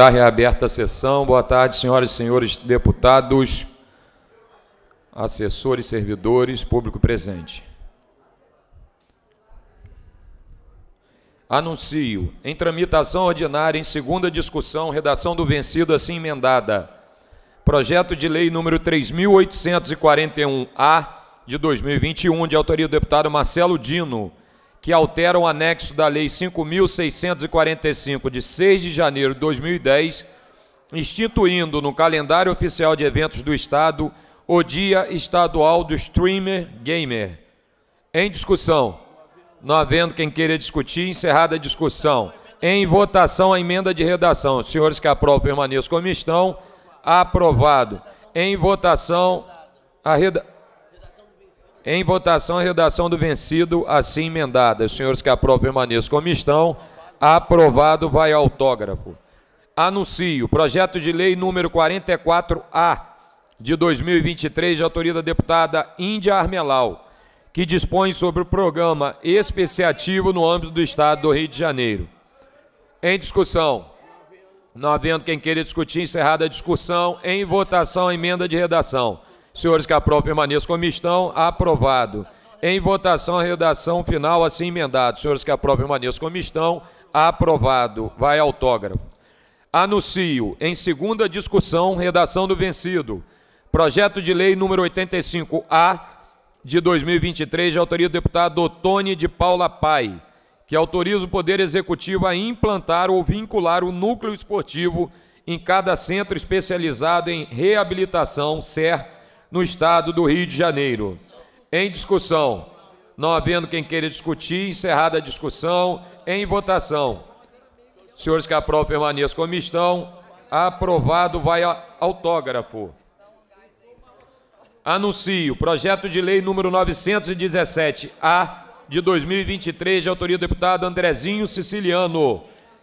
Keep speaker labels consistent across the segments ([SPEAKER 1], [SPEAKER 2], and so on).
[SPEAKER 1] Está reaberta a sessão. Boa tarde, senhoras e senhores deputados, assessores, servidores, público presente. Anuncio, em tramitação ordinária, em segunda discussão, redação do vencido assim emendada. Projeto de lei número 3841-A de 2021, de autoria do deputado Marcelo Dino que altera o anexo da Lei 5.645, de 6 de janeiro de 2010, instituindo no calendário oficial de eventos do Estado o Dia Estadual do Streamer Gamer. Em discussão. Não havendo quem queira discutir, encerrada a discussão. Em votação, a emenda de redação. Os senhores que aprovam, permaneçam como estão. Aprovado. Em votação, a redação. Em votação, a redação do vencido, assim emendada. Os senhores que aprovam permaneçam como estão. Aprovado, vai autógrafo. Anuncio. Projeto de lei número 44A de 2023, de autoria da deputada Índia Armelau, que dispõe sobre o programa especiativo no âmbito do Estado do Rio de Janeiro. Em discussão. Não havendo quem queira discutir, encerrada a discussão. Em votação, a emenda de redação. Senhores que própria permaneçam como estão. Aprovado. Em votação, a redação final assim emendada. Senhores que própria permaneçam como estão. Aprovado. Vai autógrafo. Anuncio, em segunda discussão, redação do vencido. Projeto de lei número 85A de 2023, de autoria do deputado Otone de Paula Pai, que autoriza o Poder Executivo a implantar ou vincular o núcleo esportivo em cada centro especializado em reabilitação, SER no estado do Rio de Janeiro. Em discussão. Não havendo quem queira discutir, encerrada a discussão. Em votação. Senhores que aprovam, permaneçam como estão. Aprovado, vai autógrafo. Anuncio projeto de lei número 917-A de 2023, de autoria do deputado Andrezinho Siciliano,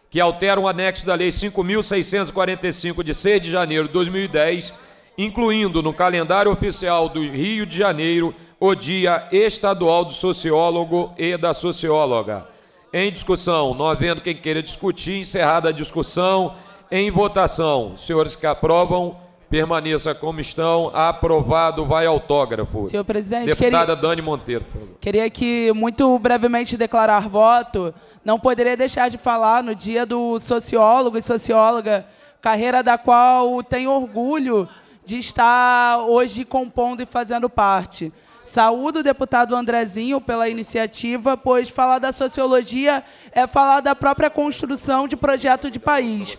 [SPEAKER 1] que altera o um anexo da Lei 5.645, de 6 de janeiro de 2010, incluindo no calendário oficial do Rio de Janeiro o Dia Estadual do Sociólogo e da Socióloga. Em discussão, não havendo quem queira discutir, encerrada a discussão, em votação, senhores que aprovam, permaneça como estão, aprovado, vai autógrafo. Senhor presidente, deputada queria, Dani Monteiro.
[SPEAKER 2] Queria que muito brevemente declarar voto. Não poderia deixar de falar no dia do sociólogo e socióloga, carreira da qual tenho orgulho de estar hoje compondo e fazendo parte. Saúdo o deputado Andrezinho pela iniciativa, pois falar da sociologia é falar da própria construção de projeto de país.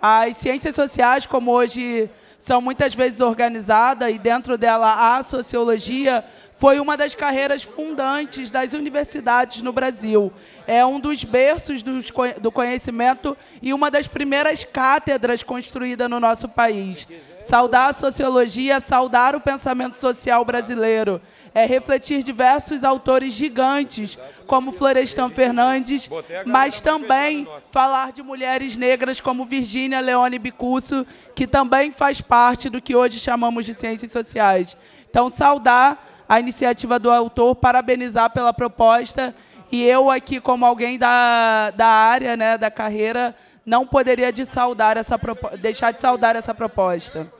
[SPEAKER 2] As ciências sociais, como hoje são muitas vezes organizadas, e dentro dela a sociologia, foi uma das carreiras fundantes das universidades no Brasil. É um dos berços do conhecimento e uma das primeiras cátedras construída no nosso país. Saudar a sociologia, saudar o pensamento social brasileiro, é refletir diversos autores gigantes, como Florestan Fernandes, mas também falar de mulheres negras como Virgínia Leone Bicusso, que também faz parte do que hoje chamamos de ciências sociais. Então, saudar a iniciativa do autor, parabenizar pela proposta. E eu aqui, como alguém da, da área, né, da carreira, não poderia de saudar essa deixar de saudar essa proposta.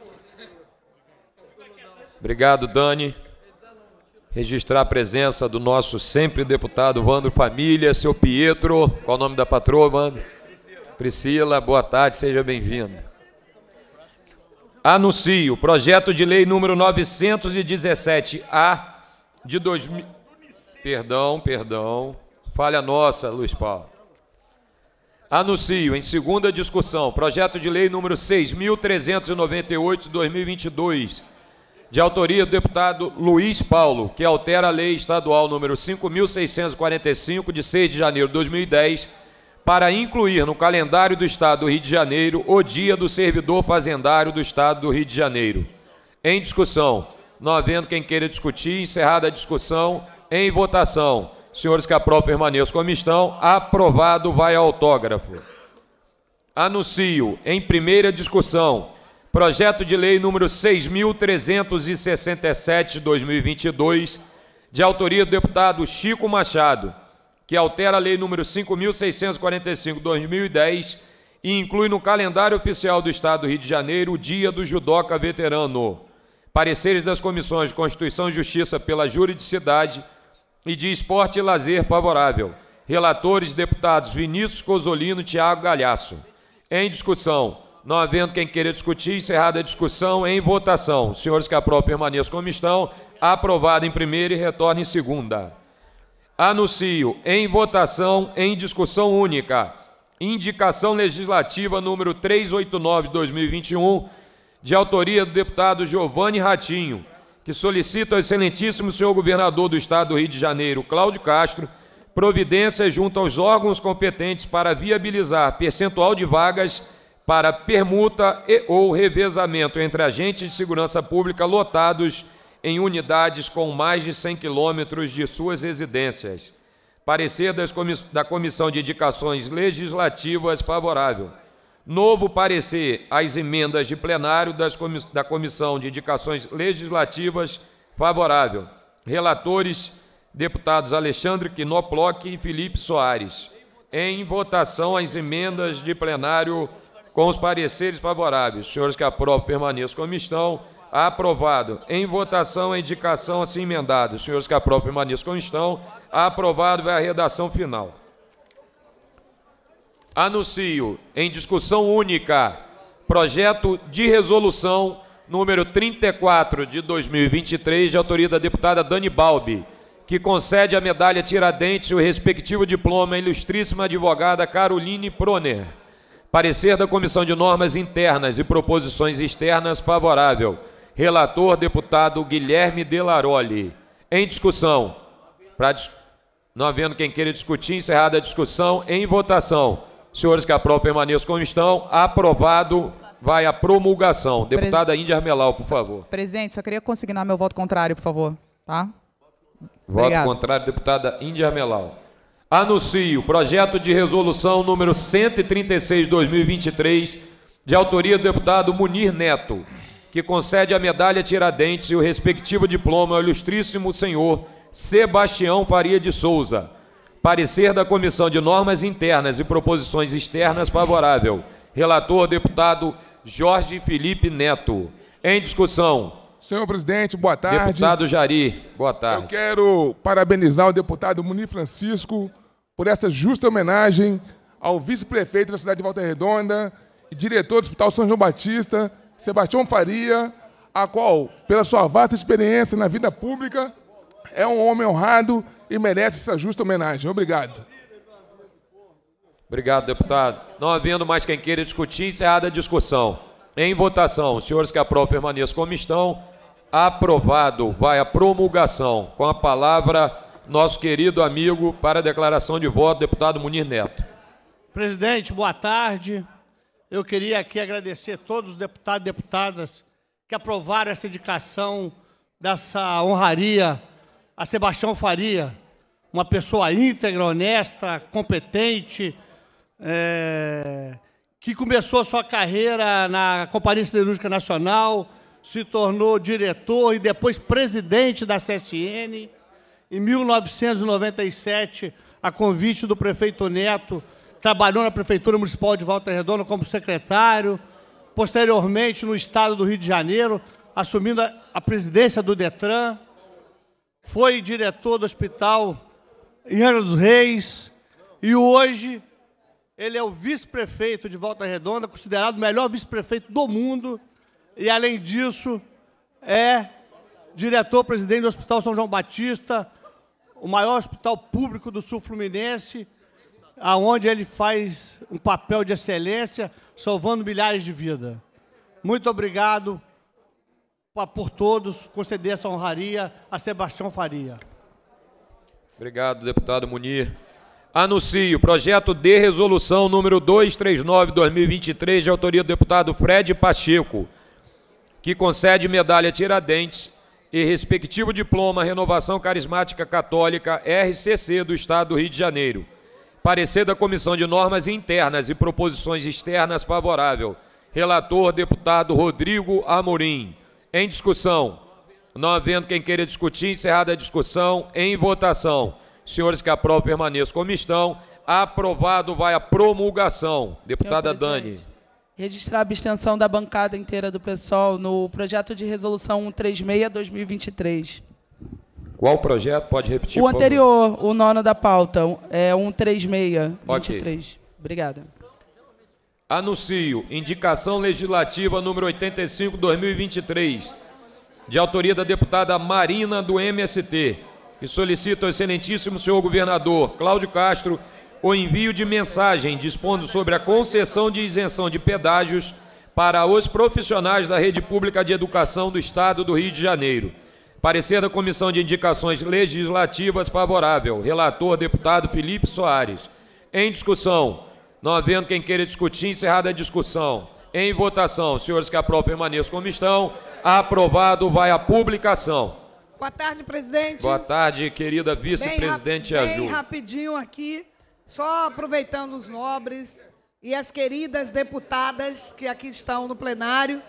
[SPEAKER 1] Obrigado, Dani. Registrar a presença do nosso sempre deputado Vando Família, seu Pietro. Qual o nome da patroa, Vando Priscila, boa tarde, seja bem-vinda. Anuncio o projeto de lei número 917-A de 2000. mil Perdão, perdão. Falha nossa, Luiz Paulo. Anuncio em segunda discussão projeto de lei número 6.398 de 2022, de autoria do deputado Luiz Paulo, que altera a lei estadual número 5.645 de 6 de janeiro de 2010 para incluir no calendário do Estado do Rio de Janeiro o Dia do Servidor Fazendário do Estado do Rio de Janeiro. Em discussão. Não havendo quem queira discutir, encerrada a discussão, em votação. Senhores que aprovam, permaneçam como estão. Aprovado, vai ao autógrafo. Anuncio, em primeira discussão, projeto de lei número 6.367, 2022, de autoria do deputado Chico Machado que altera a Lei nº 5.645-2010 e inclui no calendário oficial do Estado do Rio de Janeiro o Dia do Judoca Veterano. Pareceres das Comissões de Constituição e Justiça pela Juridicidade e de Esporte e Lazer favorável. Relatores, deputados Vinícius Cosolino e Tiago Galhaço. Em discussão. Não havendo quem queira discutir, encerrada a discussão em votação. Senhores que aprovam permaneçam como estão. Aprovado em primeira e retorna em segunda. Anuncio em votação em discussão única. Indicação legislativa número 389/2021, de autoria do deputado Giovanni Ratinho, que solicita ao excelentíssimo senhor governador do estado do Rio de Janeiro, Cláudio Castro, providência junto aos órgãos competentes para viabilizar percentual de vagas para permuta e ou revezamento entre agentes de segurança pública lotados em unidades com mais de 100 quilômetros de suas residências. Parecer comiss da Comissão de Indicações Legislativas favorável. Novo parecer às emendas de plenário comiss da Comissão de Indicações Legislativas favorável. Relatores, deputados Alexandre Quinoploc e Felipe Soares. Em votação as emendas de plenário com os pareceres favoráveis. Senhores que aprovam, permaneçam como estão. Aprovado. Em votação, a indicação assim emendada. Os senhores que aprovam permaneçam como estão. Aprovado. Vai a redação final. Anuncio em discussão única projeto de resolução número 34 de 2023, de autoria da deputada Dani Balbi, que concede a medalha Tiradentes e o respectivo diploma à ilustríssima advogada Caroline Proner. Parecer da Comissão de Normas Internas e Proposições Externas favorável. Relator, deputado Guilherme Delaroli. Em discussão. Pra, não havendo quem queira discutir, encerrada a discussão. Em votação. Senhores que aprovam, permaneçam como estão. Aprovado. Vai a promulgação. Deputada Pres... Índia Armelau, por favor.
[SPEAKER 3] Presidente, só queria consignar meu voto contrário, por favor. Tá?
[SPEAKER 1] Voto Obrigado. contrário, deputada Índia Armelau. Anuncio projeto de resolução número 136/2023, de autoria do deputado Munir Neto que concede a medalha Tiradentes e o respectivo diploma ao ilustríssimo senhor Sebastião Faria de Souza. Parecer da Comissão de Normas Internas e Proposições Externas favorável. Relator, deputado Jorge Felipe Neto. Em discussão. Senhor presidente, boa tarde. Deputado Jari, boa tarde. Eu
[SPEAKER 4] quero parabenizar o deputado Munir Francisco por essa justa homenagem ao vice-prefeito da cidade de Volta Redonda e diretor do Hospital São João Batista, Sebastião Faria, a qual, pela sua vasta experiência na vida pública, é um homem honrado e merece essa justa homenagem. Obrigado.
[SPEAKER 1] Obrigado, deputado. Não havendo mais quem queira discutir, encerrada a discussão. Em votação, os senhores que aprovam permaneçam como estão. Aprovado. Vai a promulgação. Com a palavra, nosso querido amigo, para a declaração de voto, deputado Munir Neto.
[SPEAKER 5] Presidente, boa tarde. Eu queria aqui agradecer todos os deputados e deputadas que aprovaram essa indicação dessa honraria a Sebastião Faria, uma pessoa íntegra, honesta, competente, é, que começou sua carreira na Companhia Siderúrgica Nacional, se tornou diretor e depois presidente da CSN. Em 1997, a convite do prefeito Neto, trabalhou na Prefeitura Municipal de Volta Redonda como secretário, posteriormente no Estado do Rio de Janeiro, assumindo a presidência do DETRAN, foi diretor do Hospital em Ana dos Reis e hoje ele é o vice-prefeito de Volta Redonda, considerado o melhor vice-prefeito do mundo e, além disso, é diretor-presidente do Hospital São João Batista, o maior hospital público do Sul Fluminense, aonde ele faz um papel de excelência, salvando milhares de vidas. Muito obrigado por todos conceder essa honraria a Sebastião Faria.
[SPEAKER 1] Obrigado, deputado Munir. Anuncio o projeto de resolução número 239-2023, de autoria do deputado Fred Pacheco, que concede medalha Tiradentes e respectivo diploma Renovação Carismática Católica RCC do Estado do Rio de Janeiro Parecer da Comissão de Normas Internas e Proposições Externas favorável. Relator, deputado Rodrigo Amorim. Em discussão. Não havendo quem queira discutir, encerrada a discussão. Em votação. Senhores que aprovam, permaneçam como estão. Aprovado vai a promulgação. Deputada Dani.
[SPEAKER 2] Registrar a abstenção da bancada inteira do pessoal no projeto de resolução 136-2023.
[SPEAKER 1] Qual projeto? Pode repetir? O anterior,
[SPEAKER 2] o nono da pauta, é 136, 23. Obrigada.
[SPEAKER 1] Anuncio indicação legislativa número 85 2023, de autoria da deputada Marina do MST, que solicita ao excelentíssimo senhor governador Cláudio Castro o envio de mensagem dispondo sobre a concessão de isenção de pedágios para os profissionais da rede pública de educação do estado do Rio de Janeiro. Parecer da Comissão de Indicações Legislativas favorável. Relator, deputado Felipe Soares. Em discussão. Não havendo quem queira discutir, encerrada a discussão. Em votação, senhores que aprovam, permaneçam como estão. Aprovado, vai a publicação.
[SPEAKER 6] Boa tarde, presidente. Boa
[SPEAKER 1] tarde, querida vice-presidente Aju. Bem
[SPEAKER 6] rapidinho aqui, só aproveitando os nobres e as queridas deputadas que aqui estão no plenário.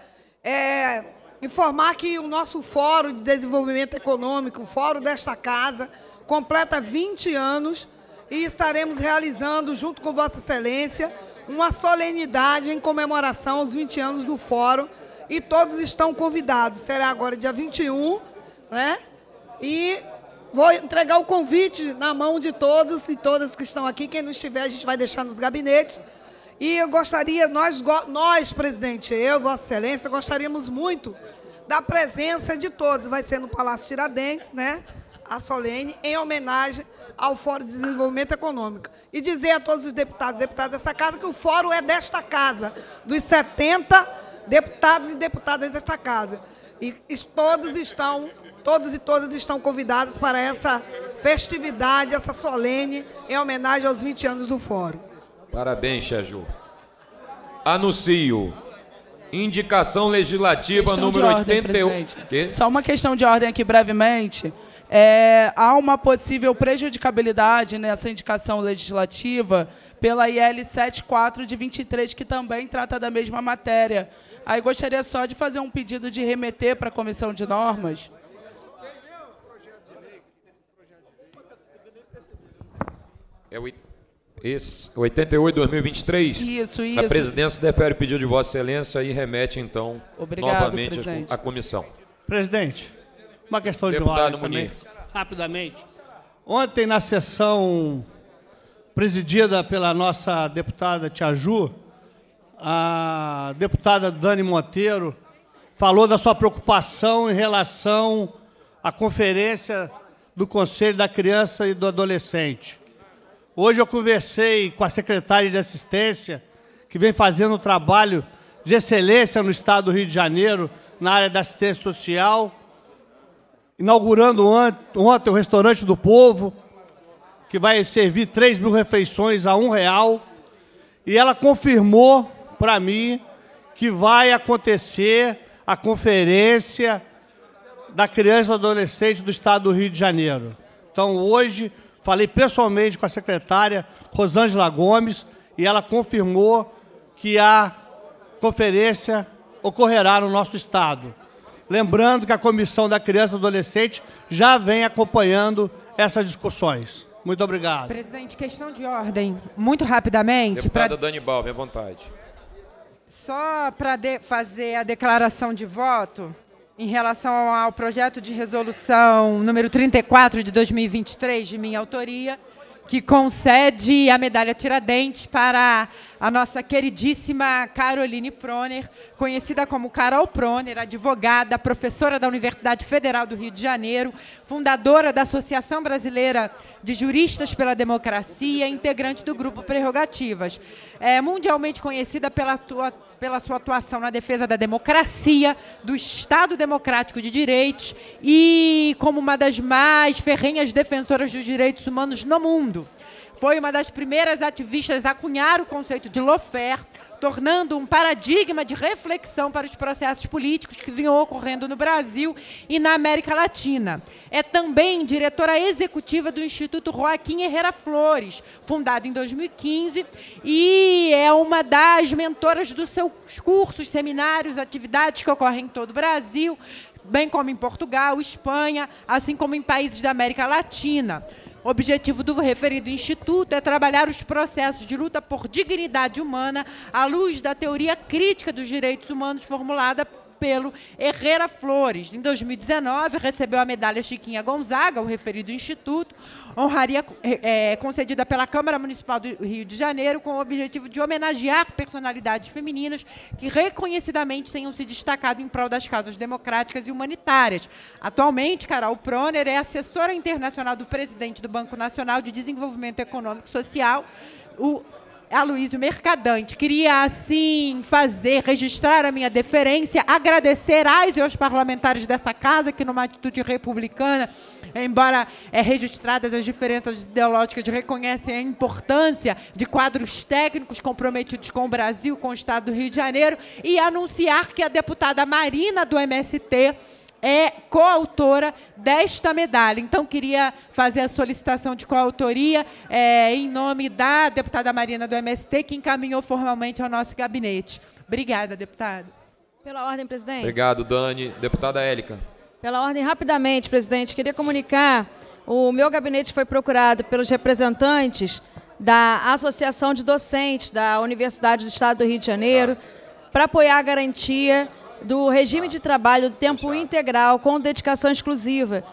[SPEAKER 6] É, informar que o nosso Fórum de Desenvolvimento Econômico, o Fórum desta Casa, completa 20 anos e estaremos realizando, junto com Vossa Excelência, uma solenidade em comemoração aos 20 anos do Fórum e todos estão convidados. Será agora dia 21, né? E vou entregar o convite na mão de todos e todas que estão aqui. Quem não estiver, a gente vai deixar nos gabinetes. E eu gostaria, nós, nós, presidente, eu, Vossa Excelência, gostaríamos muito da presença de todos. Vai ser no Palácio Tiradentes, né? A solene, em homenagem ao Fórum de Desenvolvimento Econômico. E dizer a todos os deputados e deputadas dessa casa que o fórum é desta casa, dos 70 deputados e deputadas desta casa. E todos estão, todos e todas estão convidados para essa festividade, essa solene, em homenagem aos 20 anos do fórum.
[SPEAKER 1] Parabéns, Xaju. Anuncio. Indicação legislativa questão número 81. Só
[SPEAKER 2] uma questão de ordem aqui brevemente. É, há uma possível prejudicabilidade nessa indicação legislativa pela IL 74 de 23, que também trata da mesma matéria. Aí gostaria só de fazer um pedido de remeter para a comissão de normas.
[SPEAKER 1] É o esse, 88 2023. Isso, isso. A presidência defere o pedido de Vossa Excelência e remete, então, Obrigado, novamente à, comissão.
[SPEAKER 5] Presidente, uma questão Deputado de ordem Munir. também, rapidamente. Ontem, na sessão presidida pela nossa deputada Tia Ju, a deputada Dani Monteiro falou da sua preocupação em relação à conferência do Conselho da Criança e do Adolescente. Hoje eu conversei com a secretária de assistência, que vem fazendo um trabalho de excelência no estado do Rio de Janeiro, na área da assistência social, inaugurando ontem o restaurante do povo, que vai servir 3 mil refeições a um real. E ela confirmou para mim que vai acontecer a conferência da criança e do adolescente do estado do Rio de Janeiro. Então, hoje, Falei pessoalmente com a secretária Rosângela Gomes e ela confirmou que a conferência ocorrerá no nosso estado. Lembrando que a Comissão da Criança e do Adolescente já vem acompanhando essas discussões. Muito obrigado.
[SPEAKER 7] Presidente, questão de ordem,
[SPEAKER 5] muito rapidamente. Deputada
[SPEAKER 1] pra... Dani Balme, à vontade.
[SPEAKER 7] Só para fazer a declaração de voto, em relação ao projeto de resolução número 34 de 2023, de minha autoria, que concede a medalha Tiradentes para a nossa queridíssima Caroline Proner, conhecida como Carol Proner, advogada, professora da Universidade Federal do Rio de Janeiro, fundadora da Associação Brasileira de Juristas pela Democracia, integrante do grupo Prerrogativas. É mundialmente conhecida pela sua pela sua atuação na defesa da democracia, do Estado Democrático de Direitos e como uma das mais ferrenhas defensoras dos direitos humanos no mundo. Foi uma das primeiras ativistas a cunhar o conceito de lawfare, tornando um paradigma de reflexão para os processos políticos que vinham ocorrendo no Brasil e na América Latina. É também diretora executiva do Instituto Joaquim Herrera Flores, fundado em 2015, e é uma das mentoras dos seus cursos, seminários, atividades que ocorrem em todo o Brasil, bem como em Portugal, Espanha, assim como em países da América Latina. O objetivo do referido instituto é trabalhar os processos de luta por dignidade humana à luz da teoria crítica dos direitos humanos formulada pelo Herrera Flores. Em 2019, recebeu a medalha Chiquinha Gonzaga, o referido instituto, honraria é, concedida pela Câmara Municipal do Rio de Janeiro com o objetivo de homenagear personalidades femininas que reconhecidamente tenham se destacado em prol das causas democráticas e humanitárias. Atualmente, Carol Proner é assessora internacional do presidente do Banco Nacional de Desenvolvimento Econômico e Social, o Aloysio Mercadante, queria assim fazer, registrar a minha deferência, agradecer às e aos parlamentares dessa casa, que numa atitude republicana, embora é, registradas as diferenças ideológicas, reconhecem a importância de quadros técnicos comprometidos com o Brasil, com o Estado do Rio de Janeiro, e anunciar que a deputada Marina do MST é coautora desta medalha. Então, queria fazer a solicitação de coautoria é, em nome da deputada Marina do MST, que encaminhou formalmente ao nosso gabinete. Obrigada,
[SPEAKER 8] deputada. Pela ordem, presidente. Obrigado,
[SPEAKER 1] Dani. Deputada Élica.
[SPEAKER 8] Pela ordem, rapidamente, presidente, queria comunicar: o meu gabinete foi procurado pelos representantes da Associação de Docentes da Universidade do Estado do Rio de Janeiro tá. para apoiar a garantia do regime de trabalho de tempo integral com dedicação exclusiva.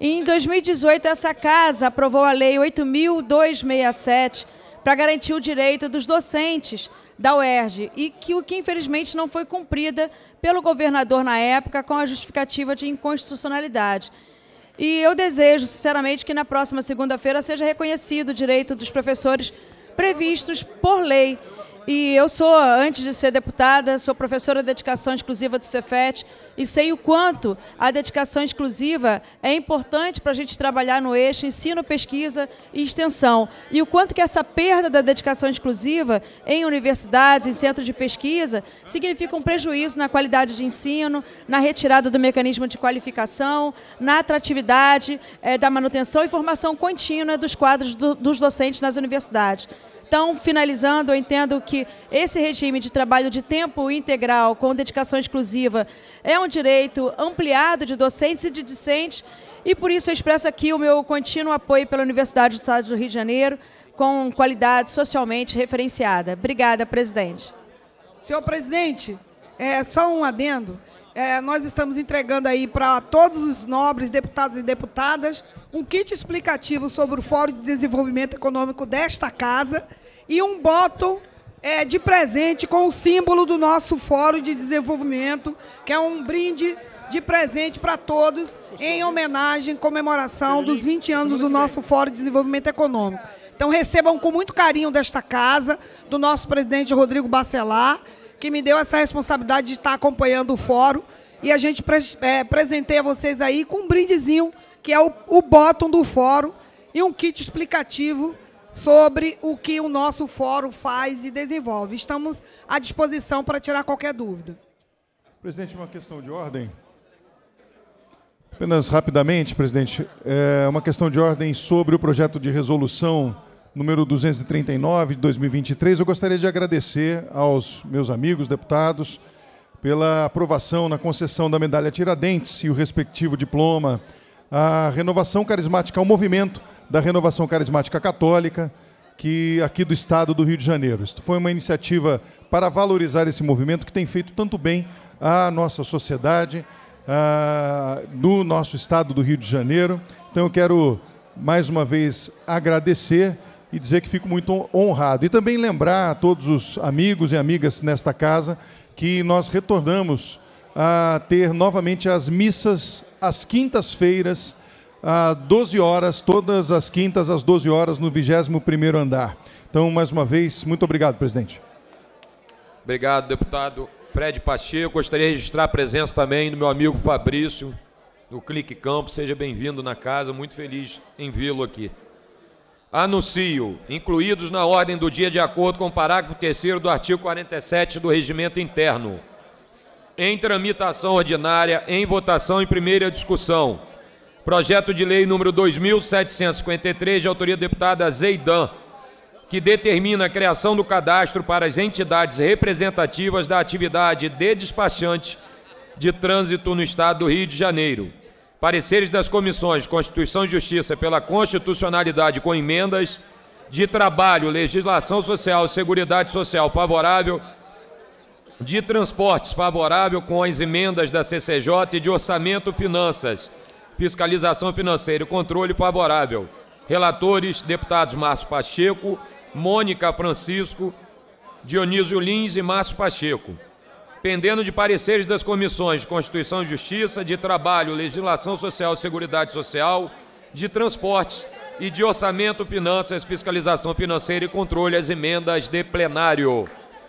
[SPEAKER 8] Em 2018, essa casa aprovou a Lei 8.267 para garantir o direito dos docentes da UERJ e que o que infelizmente não foi cumprida pelo governador na época com a justificativa de inconstitucionalidade. E eu desejo, sinceramente, que na próxima segunda-feira seja reconhecido o direito dos professores previstos por lei e eu sou, antes de ser deputada, sou professora de dedicação exclusiva do Cefet e sei o quanto a dedicação exclusiva é importante para a gente trabalhar no eixo ensino, pesquisa e extensão. E o quanto que essa perda da dedicação exclusiva em universidades, em centros de pesquisa, significa um prejuízo na qualidade de ensino, na retirada do mecanismo de qualificação, na atratividade é, da manutenção e formação contínua dos quadros do, dos docentes nas universidades. Então, finalizando, eu entendo que esse regime de trabalho de tempo integral com dedicação exclusiva é um direito ampliado de docentes e de discentes e por isso eu expresso aqui o meu contínuo apoio pela Universidade do Estado do Rio de Janeiro com qualidade socialmente referenciada. Obrigada, presidente.
[SPEAKER 6] Senhor presidente, é, só um adendo. É, nós estamos entregando aí para todos os nobres deputados e deputadas um kit explicativo sobre o Fórum de Desenvolvimento Econômico desta casa e um botão é, de presente com o símbolo do nosso Fórum de Desenvolvimento, que é um brinde de presente para todos em homenagem, comemoração dos 20 anos do nosso Fórum de Desenvolvimento Econômico. Então recebam com muito carinho desta casa, do nosso presidente Rodrigo Bacelar, que me deu essa responsabilidade de estar acompanhando o fórum. E a gente pre é, presenteia vocês aí com um brindezinho que é o, o bottom do fórum, e um kit explicativo sobre o que o nosso fórum faz e desenvolve. Estamos à disposição para tirar qualquer dúvida.
[SPEAKER 9] Presidente, uma questão de ordem. Apenas rapidamente, presidente, é uma questão de ordem sobre o projeto de resolução número 239 de 2023. Eu gostaria de agradecer aos meus amigos deputados pela aprovação na concessão da medalha Tiradentes e o respectivo diploma a renovação carismática, ao movimento da renovação carismática católica, que aqui do estado do Rio de Janeiro. Isto foi uma iniciativa para valorizar esse movimento que tem feito tanto bem à nossa sociedade, ah, do nosso estado do Rio de Janeiro. Então eu quero mais uma vez agradecer e dizer que fico muito honrado. E também lembrar a todos os amigos e amigas nesta casa que nós retornamos a ter novamente as missas às quintas-feiras, às 12 horas, todas as quintas às 12 horas, no 21º andar. Então, mais uma vez, muito obrigado, presidente.
[SPEAKER 1] Obrigado, deputado Fred Pacheco. Gostaria de registrar a presença também do meu amigo Fabrício, do Clique Campo. Seja bem-vindo na casa, muito feliz em vê-lo aqui. Anuncio, incluídos na ordem do dia de acordo com o parágrafo 3 do artigo 47 do Regimento Interno em tramitação ordinária, em votação em primeira discussão. Projeto de lei número 2753, de autoria deputada Zeidan, que determina a criação do cadastro para as entidades representativas da atividade de despachante de trânsito no Estado do Rio de Janeiro. Pareceres das comissões Constituição e Justiça pela constitucionalidade com emendas de trabalho, legislação social, seguridade social favorável de transportes favorável com as emendas da CCJ e de orçamento finanças, fiscalização financeira e controle favorável. Relatores, deputados Márcio Pacheco, Mônica Francisco, Dionísio Lins e Márcio Pacheco. Pendendo de pareceres das comissões de Constituição e Justiça, de Trabalho, Legislação Social e Seguridade Social, de Transportes e de Orçamento, Finanças, Fiscalização Financeira e Controle as emendas de plenário.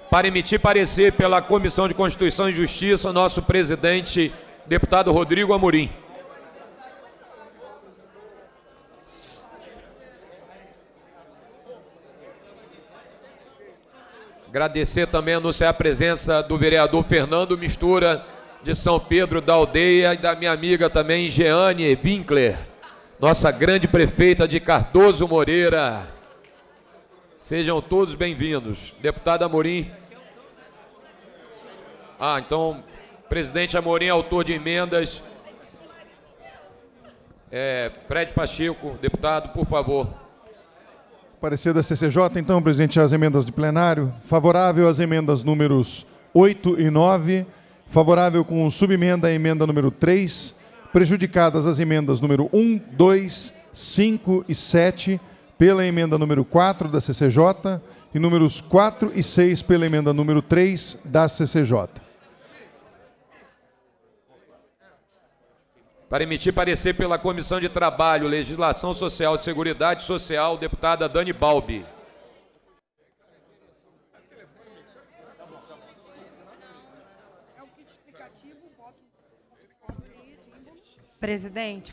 [SPEAKER 1] Para emitir parecer pela Comissão de Constituição e Justiça, nosso presidente, deputado Rodrigo Amorim. Agradecer também, anunciar a presença do vereador Fernando Mistura, de São Pedro da Aldeia, e da minha amiga também, Jeane Winkler, nossa grande prefeita de Cardoso Moreira. Sejam todos bem-vindos. Deputado Amorim. Ah, então, presidente Amorim, autor de emendas. É, Fred Pacheco, deputado, por favor.
[SPEAKER 9] Parecer da CCJ, então, presidente, as emendas de plenário. Favorável às emendas números 8 e 9. Favorável com subemenda à emenda número 3. Prejudicadas as emendas número 1, 2, 5 e 7 pela emenda número 4 da CCJ e números 4 e 6 pela emenda número 3 da CCJ.
[SPEAKER 1] Para emitir parecer pela Comissão de Trabalho, Legislação Social e Seguridade Social, deputada Dani Balbi.
[SPEAKER 7] Presidente,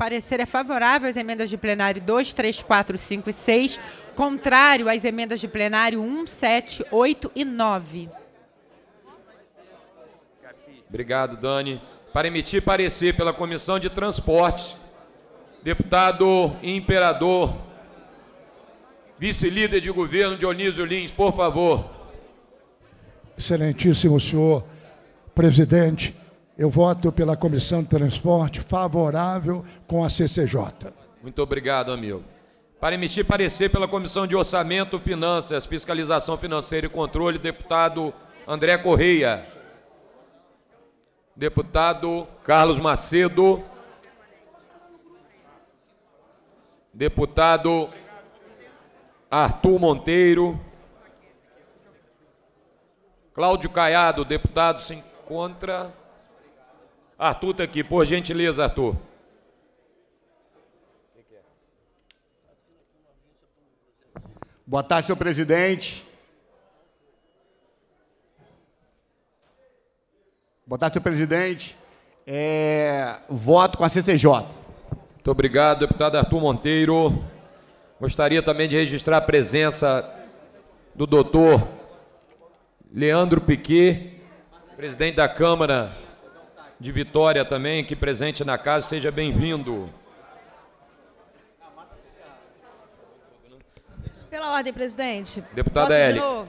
[SPEAKER 7] Parecer é favorável às emendas de plenário 2, 3, 4, 5 e 6, contrário às emendas de plenário 1, 7, 8 e 9.
[SPEAKER 1] Obrigado, Dani. Para emitir parecer pela Comissão de Transportes, deputado Imperador, vice-líder de governo Dionísio Lins, por favor.
[SPEAKER 10] Excelentíssimo senhor presidente, eu voto pela Comissão de Transporte favorável com a CCJ.
[SPEAKER 1] Muito obrigado, amigo. Para emitir parecer pela Comissão de Orçamento, Finanças, Fiscalização Financeira e Controle, deputado André Correia. Deputado Carlos Macedo. Deputado Arthur Monteiro. Cláudio Caiado, deputado, se encontra. Arthur está aqui, por gentileza, Arthur.
[SPEAKER 11] Boa tarde, senhor presidente. Boa tarde, senhor presidente. É, voto com a CCJ.
[SPEAKER 1] Muito obrigado, deputado Arthur Monteiro. Gostaria também de registrar a presença do doutor Leandro Piquet, presidente da Câmara de Vitória também, que presente na casa, seja bem-vindo.
[SPEAKER 8] Pela ordem, presidente. Deputada Posso de novo?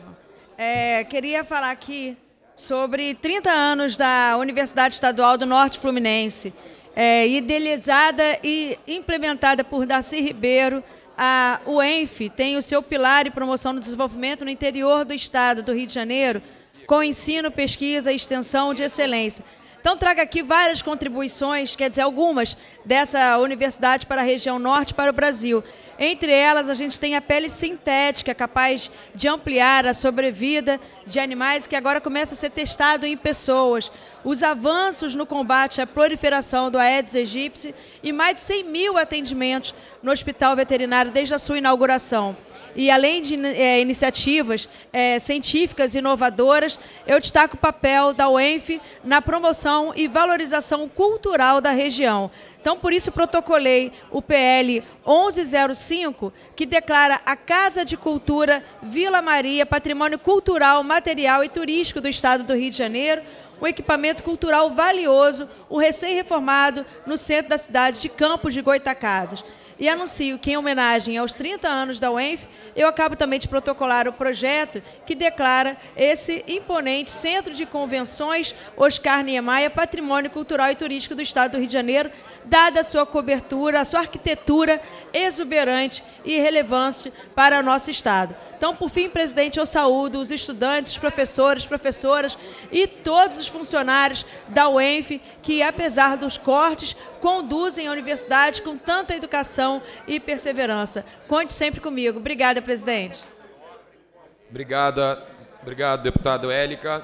[SPEAKER 8] É, queria falar aqui sobre 30 anos da Universidade Estadual do Norte Fluminense, é, idealizada e implementada por Darcy Ribeiro, a UENF tem o seu pilar e promoção do desenvolvimento no interior do estado do Rio de Janeiro, com ensino, pesquisa e extensão de excelência. Então, traga aqui várias contribuições, quer dizer, algumas dessa universidade para a região norte, para o Brasil. Entre elas, a gente tem a pele sintética, capaz de ampliar a sobrevida de animais, que agora começa a ser testado em pessoas. Os avanços no combate à proliferação do Aedes aegypti e mais de 100 mil atendimentos no Hospital Veterinário desde a sua inauguração. E além de é, iniciativas é, científicas inovadoras, eu destaco o papel da UENF na promoção e valorização cultural da região. Então, por isso, protocolei o PL 1105, que declara a Casa de Cultura Vila Maria patrimônio cultural, material e turístico do Estado do Rio de Janeiro, um equipamento cultural valioso, o recém-reformado no centro da cidade de Campos de Goitacazes e anuncio que, em homenagem aos 30 anos da UENF, eu acabo também de protocolar o projeto que declara esse imponente Centro de Convenções Oscar Niemeyer Patrimônio Cultural e Turístico do Estado do Rio de Janeiro, dada a sua cobertura, a sua arquitetura exuberante e relevante para o nosso Estado. Então, por fim, presidente, eu saúdo os estudantes, os professores, professoras e todos os funcionários da UENF que, apesar dos cortes, conduzem a universidade com tanta educação e perseverança. Conte sempre comigo. Obrigada, presidente.
[SPEAKER 1] Obrigada, obrigado, deputado Élica.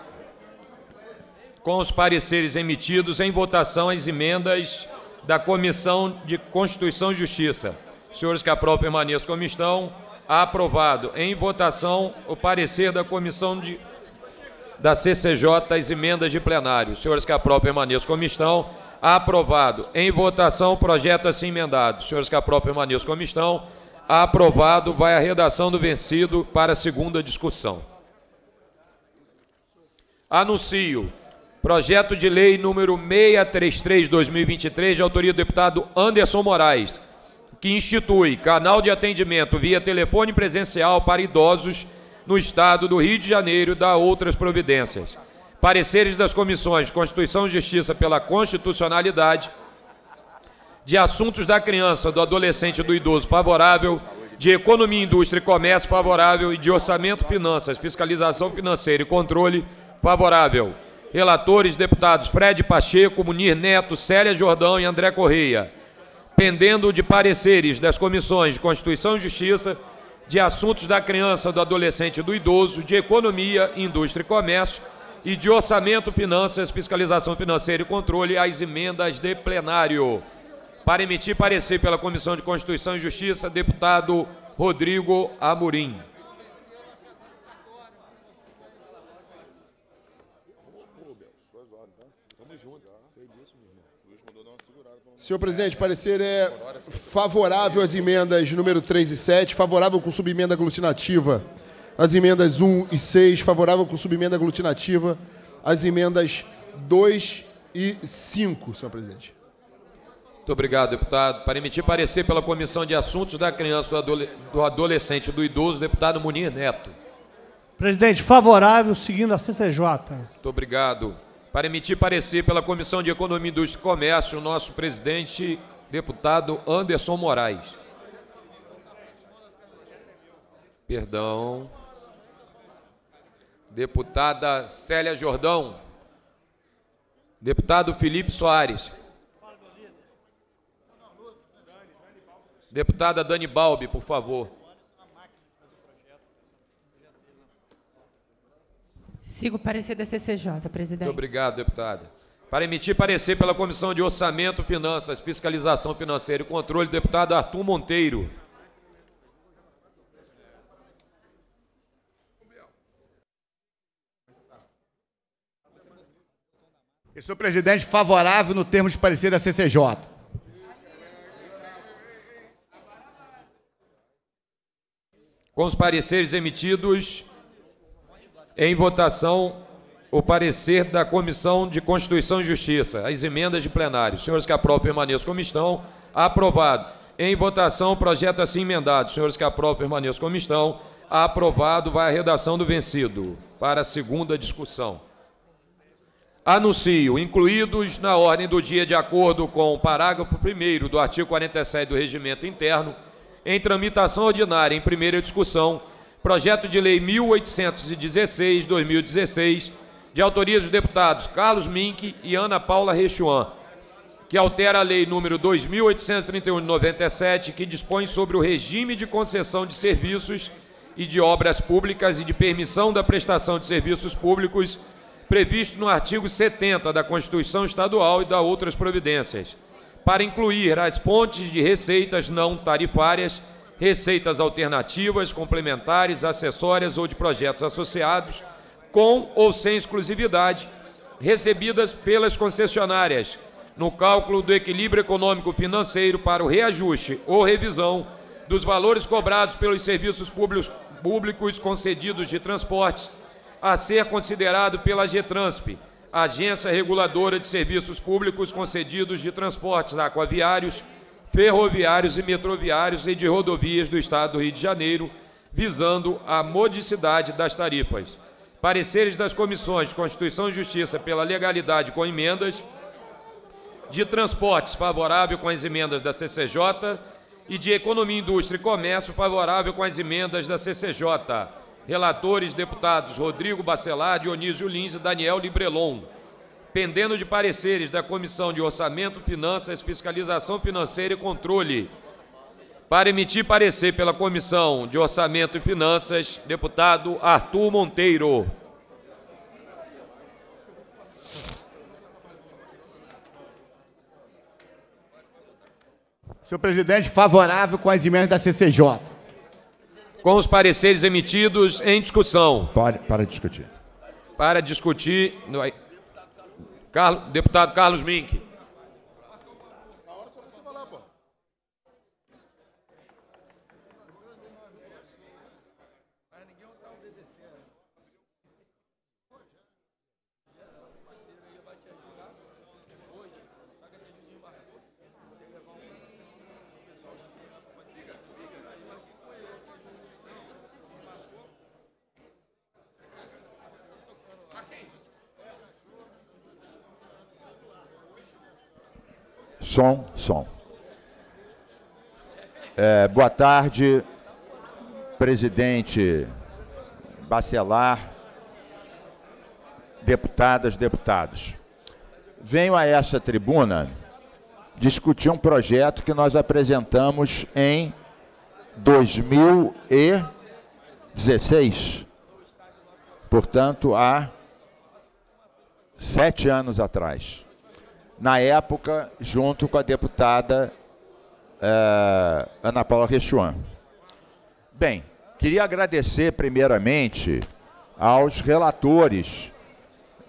[SPEAKER 1] Com os pareceres emitidos em votação as emendas da Comissão de Constituição e Justiça. Senhores que aprovam permaneçam como estão. Aprovado. Em votação, o parecer da comissão de, da CCJ as emendas de plenário. senhores que aprovam permaneçam como estão. Aprovado. Em votação, o projeto assim emendado. senhores que aprovam permaneçam como estão. Aprovado. Vai a redação do vencido para segunda discussão. Anuncio. Projeto de lei número 633-2023, de autoria do deputado Anderson Moraes que institui canal de atendimento via telefone presencial para idosos no Estado do Rio de Janeiro dá outras providências. Pareceres das comissões Constituição e Justiça pela Constitucionalidade, de Assuntos da Criança, do Adolescente e do Idoso favorável, de Economia, Indústria e Comércio favorável e de Orçamento, Finanças, Fiscalização Financeira e Controle favorável. Relatores, deputados Fred Pacheco, Munir Neto, Célia Jordão e André Correia pendendo de pareceres das comissões de Constituição e Justiça, de Assuntos da Criança, do Adolescente e do Idoso, de Economia, Indústria e Comércio e de Orçamento, Finanças, Fiscalização Financeira e Controle às emendas de plenário. Para emitir parecer pela Comissão de Constituição e Justiça, deputado Rodrigo Amorim.
[SPEAKER 11] Senhor presidente, parecer é favorável às emendas número 3 e 7, favorável com subemenda aglutinativa às emendas 1 e 6, favorável com subemenda aglutinativa às emendas 2 e 5, senhor presidente.
[SPEAKER 1] Muito obrigado, deputado. Para emitir parecer pela Comissão de Assuntos da Criança, do Adolescente e do Idoso, deputado Munir Neto.
[SPEAKER 5] Presidente, favorável, seguindo a CCJ.
[SPEAKER 1] Muito obrigado. Para emitir parecer pela Comissão de Economia, Indústria e Comércio, o nosso presidente, deputado Anderson Moraes. Perdão. Deputada Célia Jordão. Deputado Felipe Soares. Deputada Dani Balbi, por favor.
[SPEAKER 7] Sigo o parecer da CCJ, presidente. Muito
[SPEAKER 1] obrigado, deputada. Para emitir parecer pela Comissão de Orçamento, Finanças, Fiscalização Financeira e Controle, deputado Arthur Monteiro.
[SPEAKER 11] Eu sou presidente favorável no termo de parecer da CCJ.
[SPEAKER 1] Com os pareceres emitidos, em votação, o parecer da Comissão de Constituição e Justiça, as emendas de plenário. Senhores que aprovam, permaneçam como estão. Aprovado. Em votação, o projeto assim emendado. Senhores que aprovam, permaneçam como estão. Aprovado. Vai a redação do vencido. Para a segunda discussão. Anuncio, incluídos na ordem do dia de acordo com o parágrafo 1 do artigo 47 do Regimento Interno, em tramitação ordinária em primeira discussão, Projeto de Lei 1816-2016, de autoria dos deputados Carlos Mink e Ana Paula Rechuan, que altera a Lei número 2831 97, que dispõe sobre o regime de concessão de serviços e de obras públicas e de permissão da prestação de serviços públicos, previsto no artigo 70 da Constituição Estadual e da outras providências, para incluir as fontes de receitas não tarifárias receitas alternativas, complementares, acessórias ou de projetos associados, com ou sem exclusividade, recebidas pelas concessionárias, no cálculo do equilíbrio econômico-financeiro para o reajuste ou revisão dos valores cobrados pelos serviços públicos concedidos de transporte, a ser considerado pela GETRANSP, Agência Reguladora de Serviços Públicos Concedidos de Transportes Aquaviários, ferroviários e metroviários e de rodovias do Estado do Rio de Janeiro, visando a modicidade das tarifas. Pareceres das comissões de Constituição e Justiça pela legalidade com emendas, de transportes favorável com as emendas da CCJ e de economia, indústria e comércio favorável com as emendas da CCJ. Relatores deputados Rodrigo Bacelar, Dionísio Lins e Daniel Librelon pendendo de pareceres da Comissão de Orçamento, Finanças, Fiscalização Financeira e Controle. Para emitir parecer pela Comissão de Orçamento e Finanças, deputado Arthur Monteiro.
[SPEAKER 11] Senhor presidente, favorável com as emendas da CCJ.
[SPEAKER 1] Com os pareceres emitidos em discussão. Para, para discutir. Para discutir. Carlos, deputado Carlos Mink.
[SPEAKER 12] Som, som. É, boa tarde, presidente Bacelar, deputadas, deputados. Venho a essa tribuna discutir um projeto que nós apresentamos em 2016, portanto, há sete anos atrás na época, junto com a deputada uh, Ana Paula Rechuan. Bem, queria agradecer primeiramente aos relatores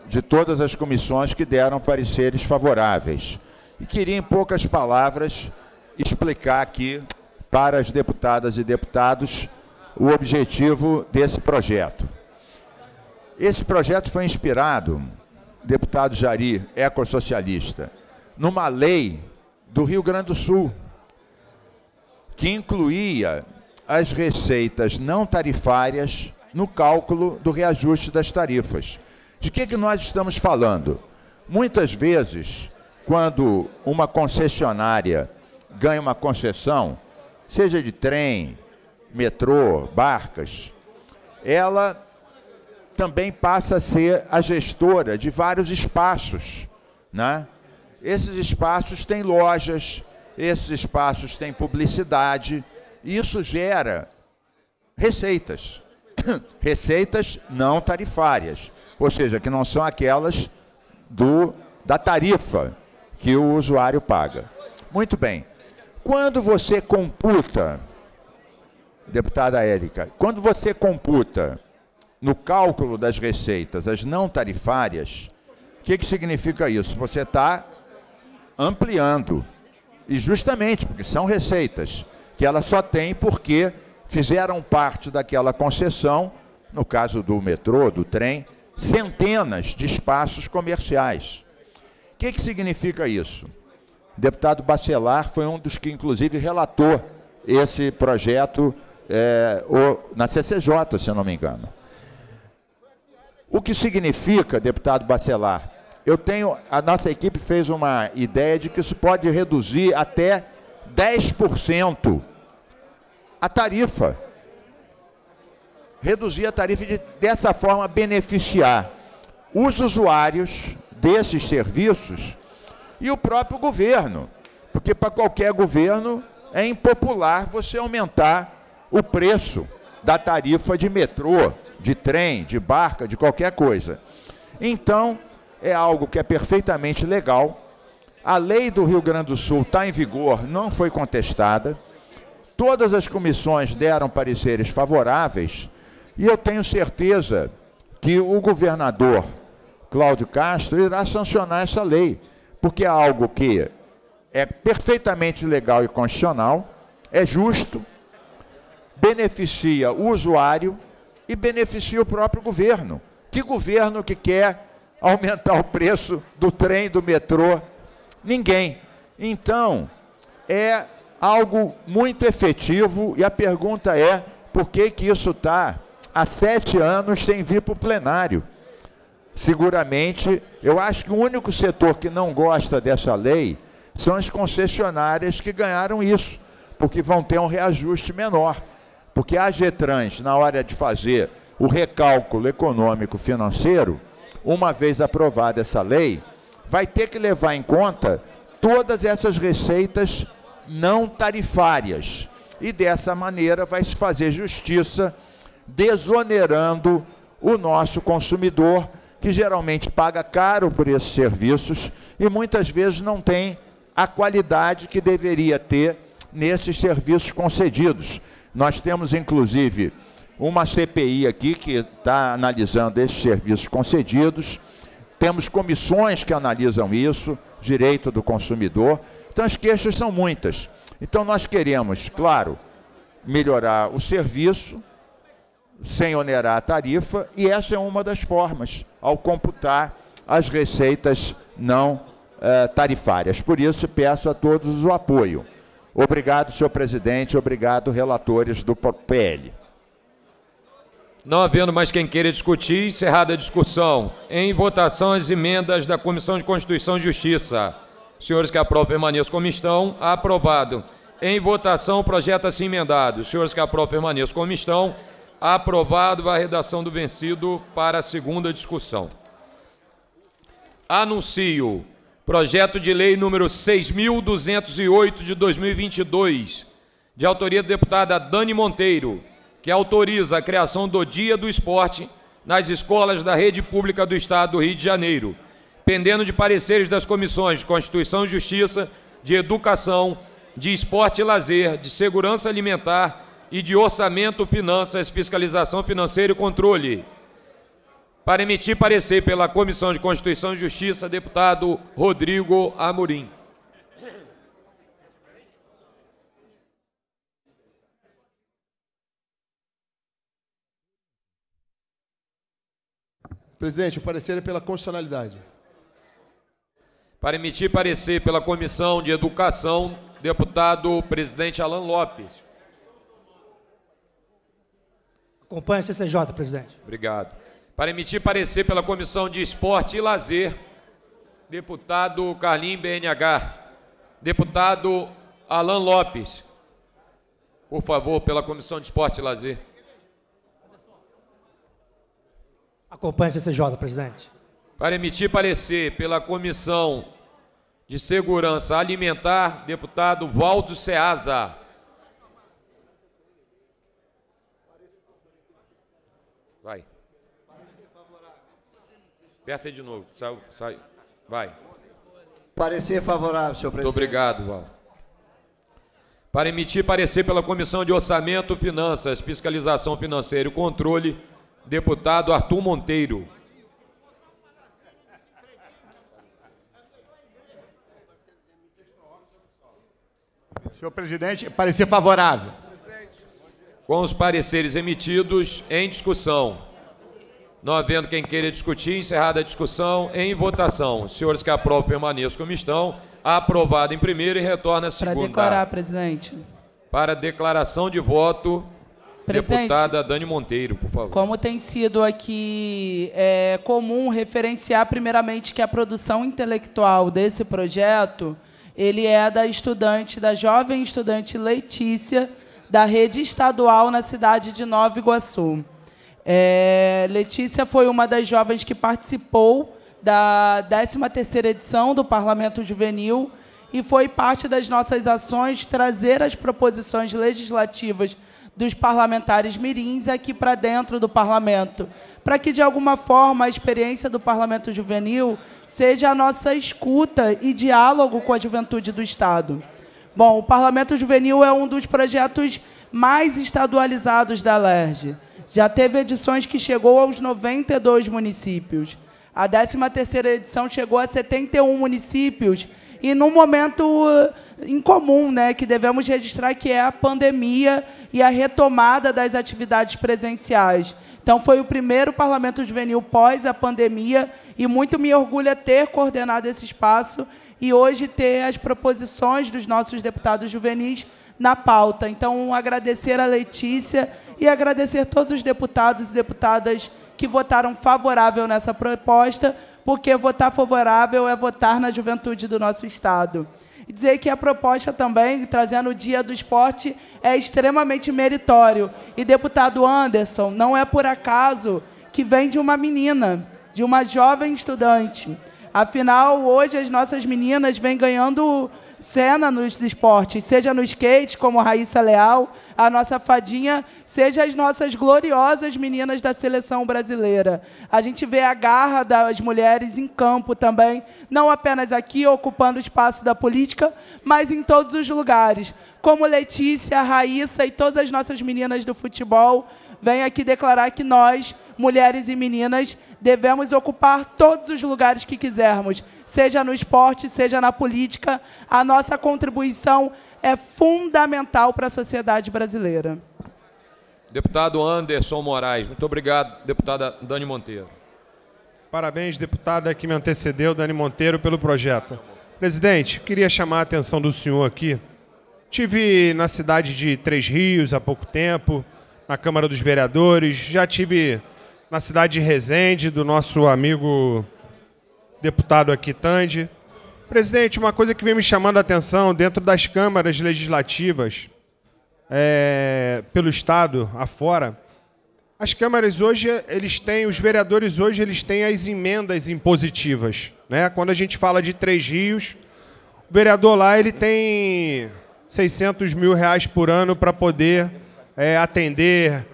[SPEAKER 12] de todas as comissões que deram pareceres favoráveis. E queria, em poucas palavras, explicar aqui para as deputadas e deputados o objetivo desse projeto. Esse projeto foi inspirado deputado Jari, ecossocialista, numa lei do Rio Grande do Sul, que incluía as receitas não tarifárias no cálculo do reajuste das tarifas. De que, que nós estamos falando? Muitas vezes, quando uma concessionária ganha uma concessão, seja de trem, metrô, barcas, ela também passa a ser a gestora de vários espaços. Né? Esses espaços têm lojas, esses espaços têm publicidade, e isso gera receitas. receitas não tarifárias, ou seja, que não são aquelas do, da tarifa que o usuário paga. Muito bem. Quando você computa, deputada Érica, quando você computa no cálculo das receitas, as não tarifárias, o que, que significa isso? Você está ampliando. E justamente porque são receitas que ela só tem porque fizeram parte daquela concessão, no caso do metrô, do trem, centenas de espaços comerciais. O que, que significa isso? O deputado Bacelar foi um dos que, inclusive, relatou esse projeto é, na CCJ, se não me engano. O que significa, deputado Bacelar, eu tenho, a nossa equipe fez uma ideia de que isso pode reduzir até 10% a tarifa. Reduzir a tarifa e de, dessa forma beneficiar os usuários desses serviços e o próprio governo. Porque para qualquer governo é impopular você aumentar o preço da tarifa de metrô, de trem, de barca, de qualquer coisa. Então, é algo que é perfeitamente legal. A lei do Rio Grande do Sul está em vigor, não foi contestada. Todas as comissões deram pareceres favoráveis e eu tenho certeza que o governador Cláudio Castro irá sancionar essa lei, porque é algo que é perfeitamente legal e constitucional, é justo, beneficia o usuário e beneficia o próprio governo. Que governo que quer aumentar o preço do trem, do metrô? Ninguém. Então, é algo muito efetivo e a pergunta é por que, que isso está há sete anos sem vir para o plenário? Seguramente, eu acho que o único setor que não gosta dessa lei são as concessionárias que ganharam isso, porque vão ter um reajuste menor. Porque a Getrans, na hora de fazer o recálculo econômico financeiro, uma vez aprovada essa lei, vai ter que levar em conta todas essas receitas não tarifárias. E dessa maneira vai se fazer justiça desonerando o nosso consumidor, que geralmente paga caro por esses serviços e muitas vezes não tem a qualidade que deveria ter nesses serviços concedidos. Nós temos, inclusive, uma CPI aqui que está analisando esses serviços concedidos. Temos comissões que analisam isso, direito do consumidor. Então, as queixas são muitas. Então, nós queremos, claro, melhorar o serviço, sem onerar a tarifa, e essa é uma das formas, ao computar as receitas não eh, tarifárias. Por isso, peço a todos o apoio. Obrigado, senhor presidente. Obrigado, relatores do PL.
[SPEAKER 1] Não havendo mais quem queira discutir, encerrada a discussão. Em votação, as emendas da Comissão de Constituição e Justiça. Senhores que aprovam, permaneçam como estão. Aprovado. Em votação, o projeto assim emendado. Senhores que aprovam, permaneçam como estão. Aprovado a redação do vencido para a segunda discussão. Anuncio Projeto de Lei número 6.208 de 2022, de autoria da deputada Dani Monteiro, que autoriza a criação do Dia do Esporte nas escolas da rede pública do Estado do Rio de Janeiro, pendendo de pareceres das comissões de Constituição e Justiça, de Educação, de Esporte e Lazer, de Segurança Alimentar e de Orçamento, Finanças, Fiscalização Financeira e Controle. Para emitir parecer pela Comissão de Constituição e Justiça, deputado Rodrigo Amorim.
[SPEAKER 11] Presidente, o parecer é pela constitucionalidade.
[SPEAKER 1] Para emitir parecer pela Comissão de Educação, deputado presidente Alan Lopes.
[SPEAKER 5] Acompanhe a CCJ, presidente.
[SPEAKER 1] Obrigado. Para emitir parecer pela Comissão de Esporte e Lazer, deputado Carlim BNH, deputado Alan Lopes, por favor, pela Comissão de Esporte e Lazer.
[SPEAKER 5] Acompanhe CCJ, presidente.
[SPEAKER 1] Para emitir parecer pela Comissão de Segurança Alimentar, deputado Valdo Ceasa. Aperta aí de novo. Sai, sai. Vai. Parecer favorável, senhor presidente. Muito obrigado, Val. Para emitir parecer pela Comissão de Orçamento, Finanças, Fiscalização Financeira e Controle, deputado Arthur Monteiro.
[SPEAKER 11] Senhor presidente, parecer favorável.
[SPEAKER 1] Com os pareceres emitidos em discussão. Não havendo quem queira discutir, encerrada a discussão em votação. senhores que aprovam permaneçam como estão. Aprovado em primeiro e retorna a segunda. Para declarar,
[SPEAKER 2] presidente.
[SPEAKER 1] Para declaração de voto,
[SPEAKER 2] Presidente, deputada
[SPEAKER 1] Dani Monteiro,
[SPEAKER 2] por favor. Como tem sido aqui é, comum referenciar primeiramente que a produção intelectual desse projeto, ele é da estudante, da jovem estudante Letícia, da rede estadual na cidade de Nova Iguaçu. É, Letícia foi uma das jovens que participou da 13ª edição do Parlamento Juvenil e foi parte das nossas ações trazer as proposições legislativas dos parlamentares mirins aqui para dentro do parlamento, para que de alguma forma a experiência do parlamento juvenil seja a nossa escuta e diálogo com a juventude do estado. Bom, o parlamento juvenil é um dos projetos mais estadualizados da LERJ. Já teve edições que chegou aos 92 municípios. A 13ª edição chegou a 71 municípios. E num momento eh, incomum, né, que devemos registrar, que é a pandemia e a retomada das atividades presenciais. Então, foi o primeiro Parlamento Juvenil pós a pandemia e muito me orgulha ter coordenado esse espaço e hoje ter as proposições dos nossos deputados juvenis na pauta. Então, agradecer a Letícia e agradecer todos os deputados e deputadas que votaram favorável nessa proposta, porque votar favorável é votar na juventude do nosso Estado. E dizer que a proposta também, trazendo o Dia do Esporte, é extremamente meritório. E, deputado Anderson, não é por acaso que vem de uma menina, de uma jovem estudante. Afinal, hoje as nossas meninas vêm ganhando cena nos esportes, seja no skate, como Raíssa Leal, a nossa fadinha, seja as nossas gloriosas meninas da seleção brasileira. A gente vê a garra das mulheres em campo também, não apenas aqui, ocupando o espaço da política, mas em todos os lugares. Como Letícia, Raíssa e todas as nossas meninas do futebol, vêm aqui declarar que nós, mulheres e meninas, Devemos ocupar todos os lugares que quisermos, seja no esporte, seja na política. A nossa contribuição é fundamental para a sociedade brasileira.
[SPEAKER 1] Deputado Anderson Moraes, muito obrigado, deputada Dani Monteiro.
[SPEAKER 2] Parabéns, deputada que me antecedeu,
[SPEAKER 13] Dani Monteiro, pelo projeto. Presidente, queria chamar a atenção do senhor aqui. Tive na cidade de Três Rios há pouco tempo, na Câmara dos Vereadores, já tive na cidade de Resende, do nosso amigo deputado aqui, Tandi. Presidente, uma coisa que vem me chamando a atenção dentro das câmaras legislativas é, pelo Estado afora, as câmaras hoje, eles têm, os vereadores hoje, eles têm as emendas impositivas. Né? Quando a gente fala de Três Rios, o vereador lá ele tem 600 mil reais por ano para poder é, atender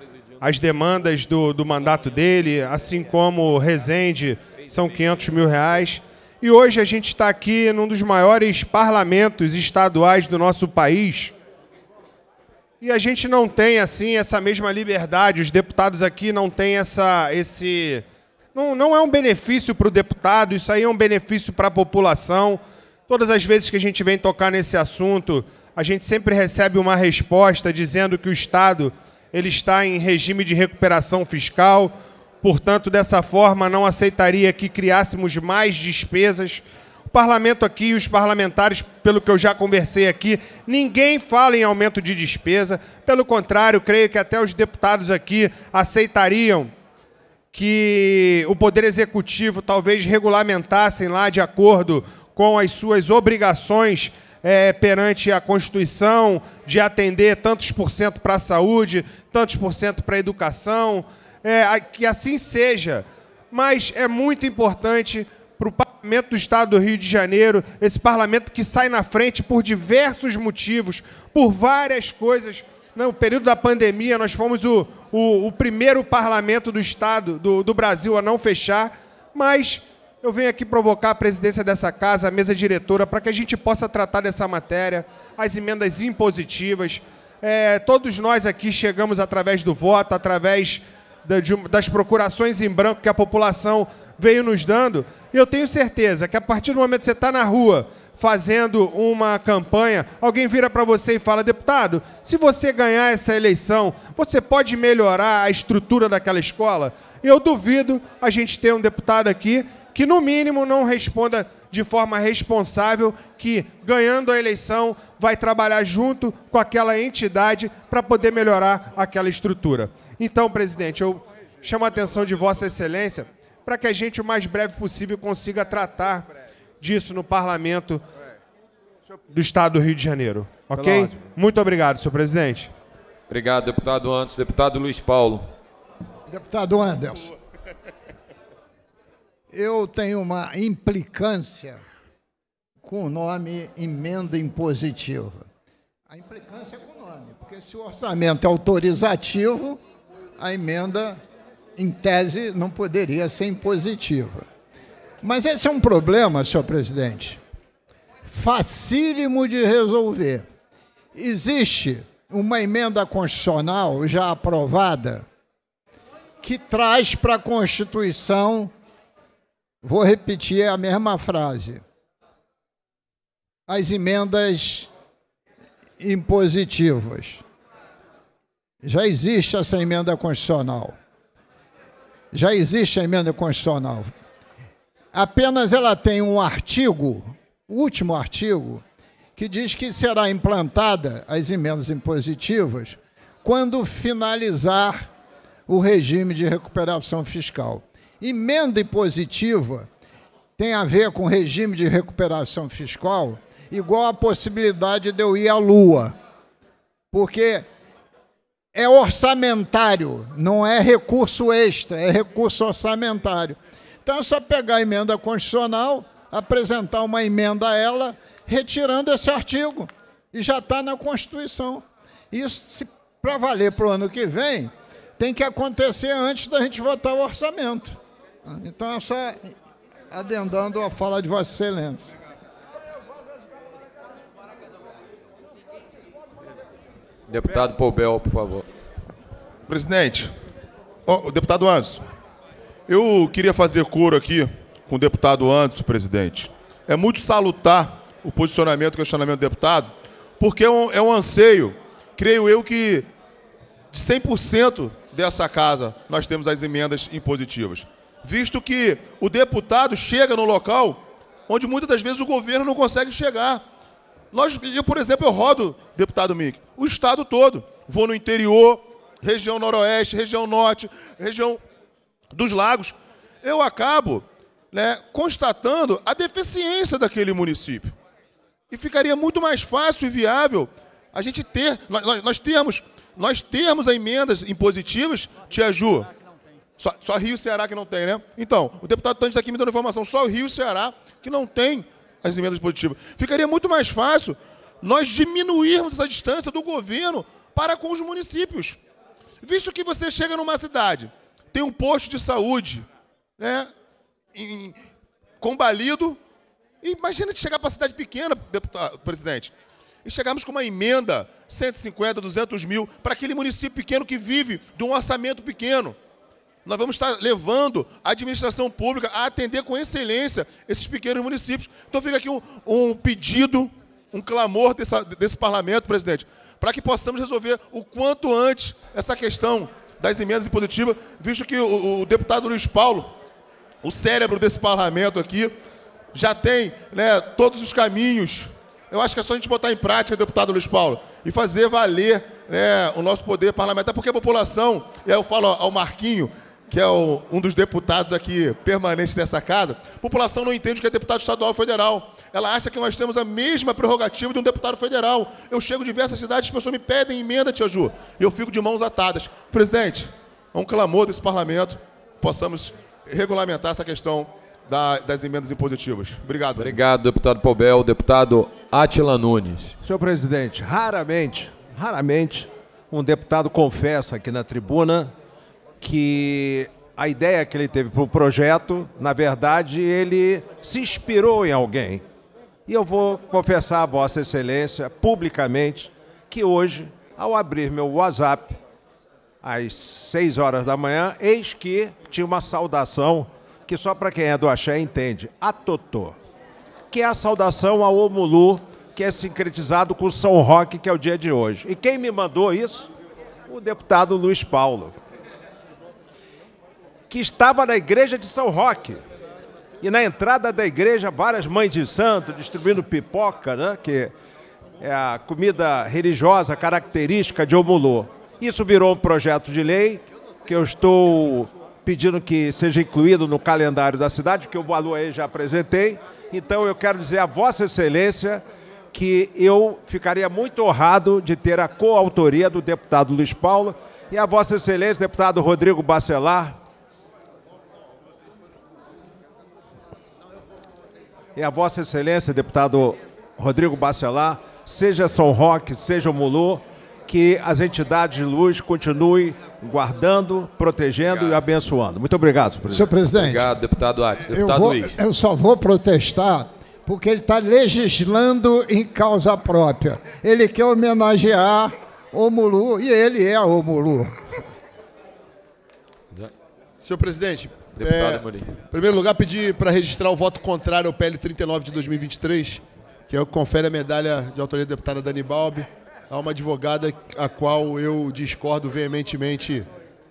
[SPEAKER 13] as demandas do, do mandato dele, assim como Rezende, são 500 mil reais. E hoje a gente está aqui num dos maiores parlamentos estaduais do nosso país. E a gente não tem, assim, essa mesma liberdade, os deputados aqui não têm essa, esse... Não, não é um benefício para o deputado, isso aí é um benefício para a população. Todas as vezes que a gente vem tocar nesse assunto, a gente sempre recebe uma resposta dizendo que o Estado ele está em regime de recuperação fiscal, portanto, dessa forma, não aceitaria que criássemos mais despesas. O parlamento aqui e os parlamentares, pelo que eu já conversei aqui, ninguém fala em aumento de despesa. Pelo contrário, creio que até os deputados aqui aceitariam que o Poder Executivo talvez regulamentassem lá de acordo com as suas obrigações é, perante a Constituição de atender tantos por cento para a saúde, tantos por cento para a educação, é, que assim seja. Mas é muito importante para o Parlamento do Estado do Rio de Janeiro, esse parlamento que sai na frente por diversos motivos, por várias coisas. No período da pandemia, nós fomos o, o, o primeiro parlamento do Estado, do, do Brasil, a não fechar, mas eu venho aqui provocar a presidência dessa casa, a mesa diretora, para que a gente possa tratar dessa matéria, as emendas impositivas. É, todos nós aqui chegamos através do voto, através da, de, das procurações em branco que a população veio nos dando. E eu tenho certeza que a partir do momento que você está na rua fazendo uma campanha, alguém vira para você e fala: deputado, se você ganhar essa eleição, você pode melhorar a estrutura daquela escola? Eu duvido a gente ter um deputado aqui que no mínimo não responda de forma responsável que ganhando a eleição vai trabalhar junto com aquela entidade para poder melhorar aquela estrutura. Então, presidente, eu chamo a atenção de Vossa Excelência para que a gente o mais breve possível consiga tratar disso no parlamento do Estado do Rio de Janeiro. Ok?
[SPEAKER 10] Muito obrigado, senhor presidente.
[SPEAKER 1] Obrigado, deputado Antes. Deputado Luiz Paulo.
[SPEAKER 10] Deputado Anderson eu tenho uma implicância com o nome emenda impositiva. A implicância é com o nome, porque se o orçamento é autorizativo, a emenda, em tese, não poderia ser impositiva. Mas esse é um problema, senhor presidente, facílimo de resolver. Existe uma emenda constitucional já aprovada que traz para a Constituição Vou repetir a mesma frase. As emendas impositivas. Já existe essa emenda constitucional. Já existe a emenda constitucional. Apenas ela tem um artigo, o último artigo, que diz que será implantada as emendas impositivas quando finalizar o regime de recuperação fiscal. Emenda impositiva tem a ver com regime de recuperação fiscal, igual a possibilidade de eu ir à Lua. Porque é orçamentário, não é recurso extra, é recurso orçamentário. Então é só pegar a emenda constitucional, apresentar uma emenda a ela, retirando esse artigo. E já está na Constituição. Isso, para valer para o ano que vem, tem que acontecer antes da gente votar o orçamento. Ah, então, é só adendando a fala de Vossa Excelência.
[SPEAKER 1] Deputado Poubel, por favor. Presidente,
[SPEAKER 10] oh,
[SPEAKER 4] deputado Anderson, eu queria fazer coro aqui com o deputado Anderson, presidente. É muito salutar o posicionamento, o questionamento do deputado, porque é um, é um anseio, creio eu, que de 100% dessa casa nós temos as emendas impositivas visto que o deputado chega no local onde muitas das vezes o governo não consegue chegar. Nós, eu, por exemplo, eu rodo, deputado Mick, o estado todo. Vou no interior, região noroeste, região norte, região dos lagos. Eu acabo né, constatando a deficiência daquele município. E ficaria muito mais fácil e viável a gente ter, nós, nós, nós termos, nós termos emendas impositivas, Tia Ju, só, só Rio e Ceará que não tem, né? Então, o deputado Tandes tá aqui me dando informação, só Rio e Ceará que não tem as emendas positivas. Ficaria muito mais fácil nós diminuirmos essa distância do governo para com os municípios. Visto que você chega numa cidade, tem um posto de saúde, né, em, combalido, imagina de chegar para uma cidade pequena, deputado, presidente, e chegarmos com uma emenda 150, 200 mil para aquele município pequeno que vive de um orçamento pequeno. Nós vamos estar levando a administração pública a atender com excelência esses pequenos municípios. Então fica aqui um, um pedido, um clamor dessa, desse parlamento, presidente, para que possamos resolver o quanto antes essa questão das emendas impositivas, visto que o, o deputado Luiz Paulo, o cérebro desse parlamento aqui, já tem né, todos os caminhos. Eu acho que é só a gente botar em prática, deputado Luiz Paulo, e fazer valer né, o nosso poder parlamentar, porque a população, e aí eu falo ao Marquinho, que é o, um dos deputados aqui permanentes dessa casa, a população não entende que é deputado estadual ou federal. Ela acha que nós temos a mesma prerrogativa de um deputado federal. Eu chego em diversas cidades, as pessoas me pedem emenda, tia Ju, e eu fico de mãos atadas. Presidente, é um clamor desse parlamento, possamos regulamentar essa questão da, das emendas impositivas.
[SPEAKER 1] Obrigado. Obrigado, deputado Pobel. Deputado Atila Nunes.
[SPEAKER 14] Senhor presidente, raramente, raramente, um deputado confessa aqui na tribuna que a ideia que ele teve para o projeto, na verdade, ele se inspirou em alguém. E eu vou confessar a Vossa Excelência publicamente que hoje, ao abrir meu WhatsApp, às 6 horas da manhã, eis que tinha uma saudação que só para quem é do axé entende, a Totô, que é a saudação ao Omulu, que é sincretizado com o São Roque, que é o dia de hoje. E quem me mandou isso? O deputado Luiz Paulo que estava na igreja de São Roque. E na entrada da igreja, várias mães de santo distribuindo pipoca, né? que é a comida religiosa característica de Omulô. Isso virou um projeto de lei que eu estou pedindo que seja incluído no calendário da cidade, que o Balu aí já apresentei. Então eu quero dizer a Vossa Excelência que eu ficaria muito honrado de ter a coautoria do deputado Luiz Paulo e a Vossa Excelência, deputado Rodrigo Bacelar, E a Vossa Excelência, deputado Rodrigo Bacelar, seja São Roque, seja o Mulu, que as entidades de luz continuem guardando, protegendo obrigado. e abençoando. Muito obrigado, senhor presidente.
[SPEAKER 1] presidente. Obrigado, deputado Atti.
[SPEAKER 14] Deputado eu vou, Luiz. Eu só vou protestar
[SPEAKER 10] porque ele está legislando em causa própria. Ele quer homenagear o Mulu e ele é o Mulu.
[SPEAKER 11] Senhor presidente, deputado é, Amorim. Em primeiro lugar, pedir para registrar o voto contrário ao PL 39 de 2023, que é o que confere a medalha de autoria da deputada Dani Balbi a uma advogada a qual eu discordo veementemente,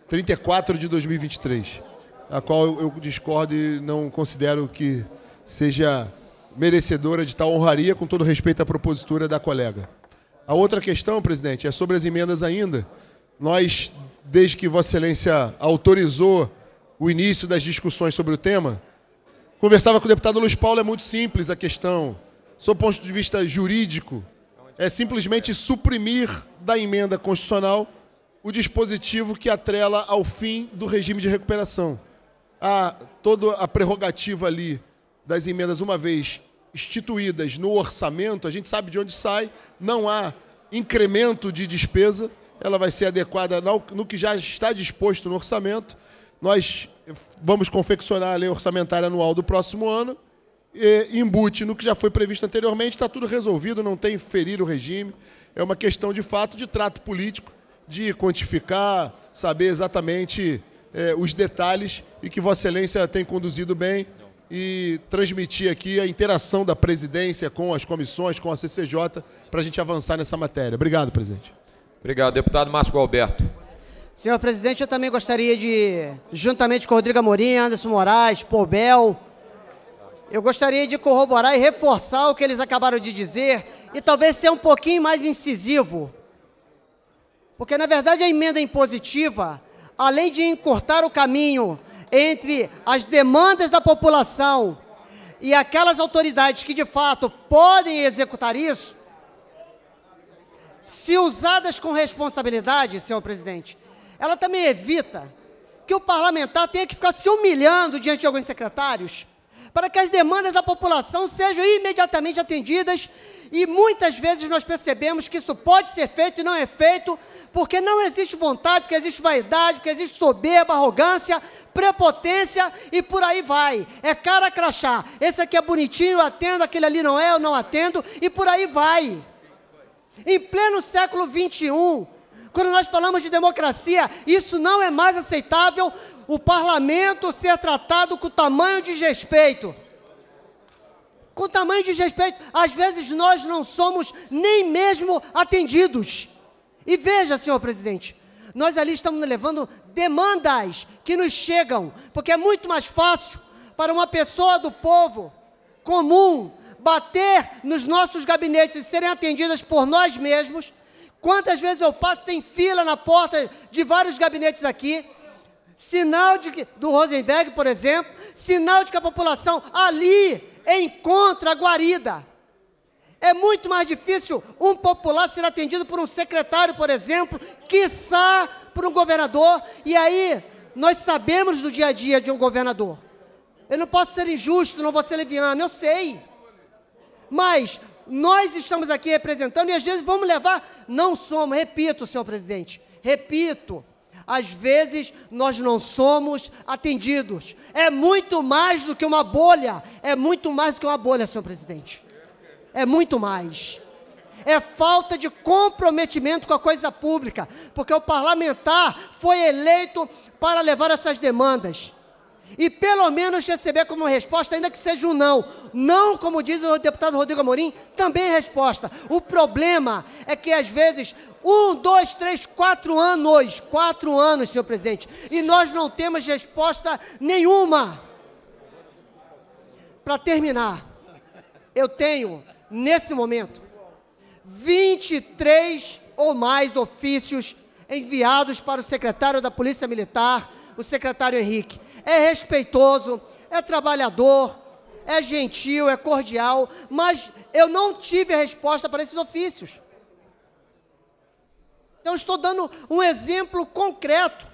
[SPEAKER 11] 34 de 2023, a qual eu discordo e não considero que seja merecedora de tal honraria, com todo respeito à propositura da colega. A outra questão, presidente, é sobre as emendas ainda. Nós, desde que Vossa Excelência autorizou o início das discussões sobre o tema, conversava com o deputado Luiz Paulo, é muito simples a questão. Sob ponto de vista jurídico, é simplesmente suprimir da emenda constitucional o dispositivo que atrela ao fim do regime de recuperação. A, toda a prerrogativa ali das emendas, uma vez instituídas no orçamento, a gente sabe de onde sai, não há incremento de despesa, ela vai ser adequada no que já está disposto no orçamento. Nós vamos confeccionar a lei orçamentária anual do próximo ano, embute no que já foi previsto anteriormente, está tudo resolvido, não tem ferir o regime. É uma questão de fato de trato político, de quantificar, saber exatamente é, os detalhes e que Vossa Excelência tem conduzido bem e transmitir aqui a interação da presidência com as comissões, com a CCJ, para a gente avançar nessa matéria. Obrigado,
[SPEAKER 1] presidente. Obrigado, deputado Márcio Alberto.
[SPEAKER 15] Senhor presidente, eu também gostaria de, juntamente com Rodrigo Amorim, Anderson Moraes, Pobel, eu gostaria de corroborar e reforçar o que eles acabaram de dizer e talvez ser um pouquinho mais incisivo. Porque, na verdade, a emenda impositiva, além de encurtar o caminho entre as demandas da população e aquelas autoridades que, de fato, podem executar isso, se usadas com responsabilidade, senhor presidente, ela também evita que o parlamentar tenha que ficar se humilhando diante de alguns secretários para que as demandas da população sejam imediatamente atendidas. E muitas vezes nós percebemos que isso pode ser feito e não é feito, porque não existe vontade, porque existe vaidade, porque existe soberba, arrogância, prepotência e por aí vai. É cara crachá. Esse aqui é bonitinho, eu atendo, aquele ali não é, eu não atendo, e por aí vai. Em pleno século XXI, quando nós falamos de democracia, isso não é mais aceitável o parlamento ser tratado com tamanho desrespeito. Com tamanho desrespeito, às vezes nós não somos nem mesmo atendidos. E veja, senhor presidente, nós ali estamos levando demandas que nos chegam, porque é muito mais fácil para uma pessoa do povo comum bater nos nossos gabinetes e serem atendidas por nós mesmos Quantas vezes eu passo, tem fila na porta de vários gabinetes aqui. Sinal de que, do Rosenberg, por exemplo, sinal de que a população ali encontra a guarida. É muito mais difícil um popular ser atendido por um secretário, por exemplo, quiçá por um governador. E aí, nós sabemos do dia a dia de um governador. Eu não posso ser injusto, não vou ser leviano, eu sei. Mas nós estamos aqui representando e às vezes vamos levar, não somos, repito, senhor presidente, repito, às vezes nós não somos atendidos. É muito mais do que uma bolha, é muito mais do que uma bolha, senhor presidente. É muito mais. É falta de comprometimento com a coisa pública, porque o parlamentar foi eleito para levar essas demandas e pelo menos receber como resposta, ainda que seja um não. Não, como diz o deputado Rodrigo Amorim, também é resposta. O problema é que às vezes um, dois, três, quatro anos, quatro anos, senhor presidente, e nós não temos resposta nenhuma. Para terminar, eu tenho, nesse momento, 23 ou mais ofícios enviados para o secretário da Polícia Militar, o secretário Henrique é respeitoso, é trabalhador, é gentil, é cordial, mas eu não tive a resposta para esses ofícios. Então, estou dando um exemplo concreto.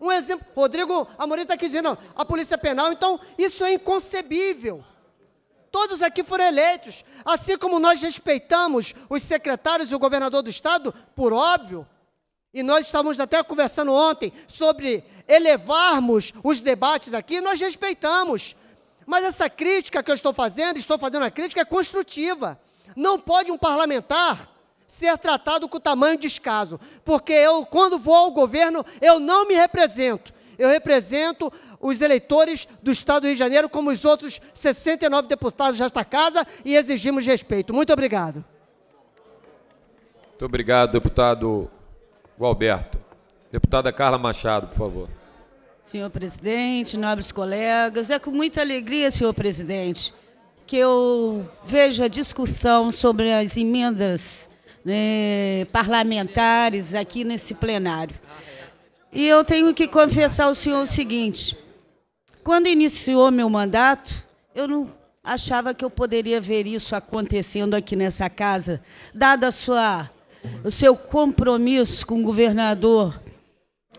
[SPEAKER 15] Um exemplo. Rodrigo Amorim está aqui dizendo, a polícia penal, então isso é inconcebível. Todos aqui foram eleitos. Assim como nós respeitamos os secretários e o governador do Estado, por óbvio, e nós estávamos até conversando ontem sobre elevarmos os debates aqui, nós respeitamos. Mas essa crítica que eu estou fazendo, estou fazendo a crítica, é construtiva. Não pode um parlamentar ser tratado com tamanho descaso, porque eu, quando vou ao governo, eu não me represento. Eu represento os eleitores do Estado do Rio de Janeiro, como os outros 69 deputados desta casa, e exigimos respeito. Muito obrigado.
[SPEAKER 1] Muito obrigado, deputado Gualberto. Deputada Carla Machado, por favor.
[SPEAKER 16] Senhor presidente, nobres colegas, é com muita alegria, senhor presidente, que eu vejo a discussão sobre as emendas né, parlamentares aqui nesse plenário. E eu tenho que confessar ao senhor o seguinte: quando iniciou meu mandato, eu não achava que eu poderia ver isso acontecendo aqui nessa casa, dada a sua o seu compromisso com o governador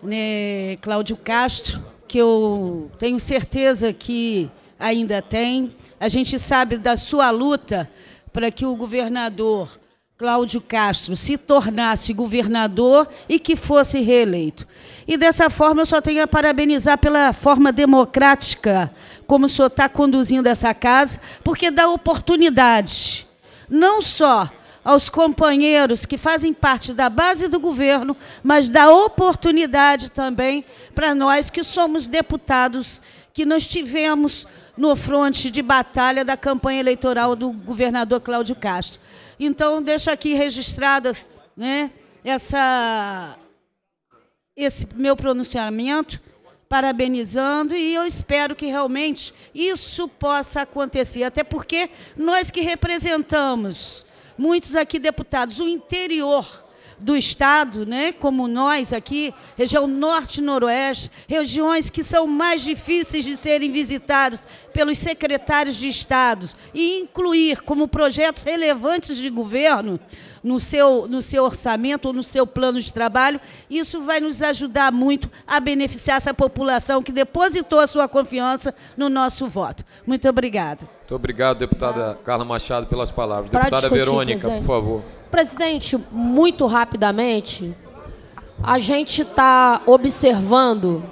[SPEAKER 16] né, Cláudio Castro, que eu tenho certeza que ainda tem. A gente sabe da sua luta para que o governador Cláudio Castro se tornasse governador e que fosse reeleito. E dessa forma eu só tenho a parabenizar pela forma democrática como o senhor está conduzindo essa casa, porque dá oportunidade não só aos companheiros que fazem parte da base do governo, mas da oportunidade também para nós que somos deputados, que nós tivemos no fronte de batalha da campanha eleitoral do governador Cláudio Castro. Então, deixo aqui registradas né, essa, esse meu pronunciamento, parabenizando, e eu espero que realmente isso possa acontecer, até porque nós que representamos muitos aqui deputados, o interior do estado, né, como nós aqui, região norte noroeste, regiões que são mais difíceis de serem visitadas pelos secretários de estado e incluir como projetos relevantes de governo no seu no seu orçamento ou no seu plano de trabalho, isso vai nos ajudar muito a beneficiar essa população que depositou a sua confiança no nosso voto. Muito obrigada.
[SPEAKER 1] Muito obrigado, deputada Carla Machado, pelas palavras. deputada Verônica, por favor.
[SPEAKER 16] Presidente,
[SPEAKER 17] muito rapidamente, a gente está observando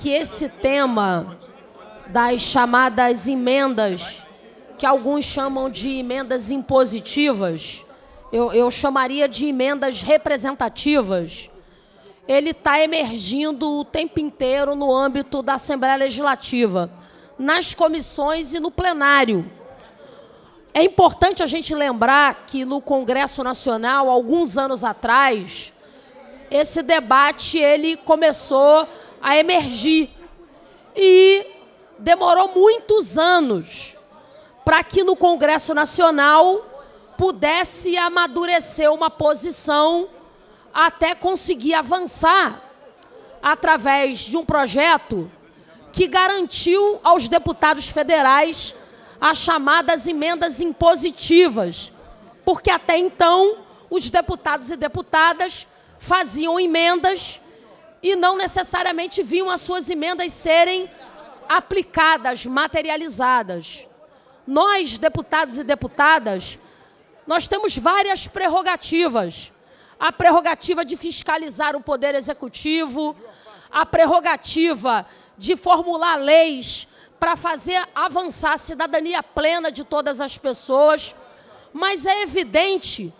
[SPEAKER 17] que esse tema das chamadas emendas, que alguns chamam de emendas impositivas, eu, eu chamaria de emendas representativas, ele está emergindo o tempo inteiro no âmbito da Assembleia Legislativa, nas comissões e no plenário. É importante a gente lembrar que no Congresso Nacional, alguns anos atrás, esse debate ele começou a emergir e demorou muitos anos para que no Congresso Nacional pudesse amadurecer uma posição até conseguir avançar através de um projeto que garantiu aos deputados federais as chamadas emendas impositivas, porque até então os deputados e deputadas faziam emendas e não necessariamente viam as suas emendas serem aplicadas, materializadas. Nós, deputados e deputadas, nós temos várias prerrogativas. A prerrogativa de fiscalizar o poder executivo, a prerrogativa de formular leis para fazer avançar a cidadania plena de todas as pessoas, mas é evidente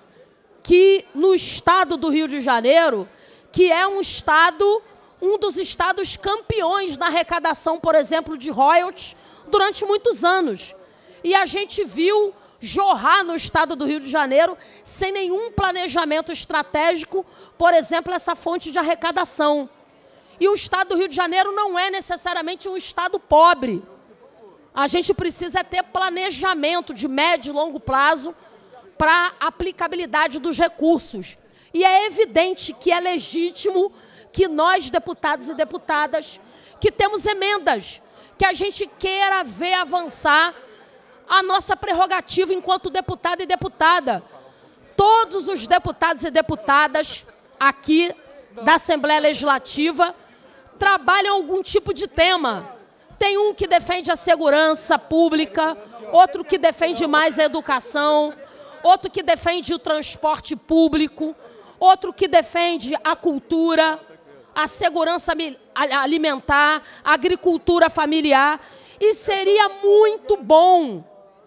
[SPEAKER 17] que no estado do Rio de Janeiro, que é um estado, um dos estados campeões na arrecadação, por exemplo, de royalties durante muitos anos. E a gente viu jorrar no estado do Rio de Janeiro sem nenhum planejamento estratégico, por exemplo, essa fonte de arrecadação. E o estado do Rio de Janeiro não é necessariamente um estado pobre a gente precisa é ter planejamento de médio e longo prazo para aplicabilidade dos recursos. E é evidente que é legítimo que nós, deputados e deputadas, que temos emendas, que a gente queira ver avançar a nossa prerrogativa enquanto deputado e deputada. Todos os deputados e deputadas aqui da Assembleia Legislativa trabalham algum tipo de tema tem um que defende a segurança pública, outro que defende mais a educação, outro que defende o transporte público, outro que defende a cultura, a segurança alimentar, a agricultura familiar. E seria muito bom,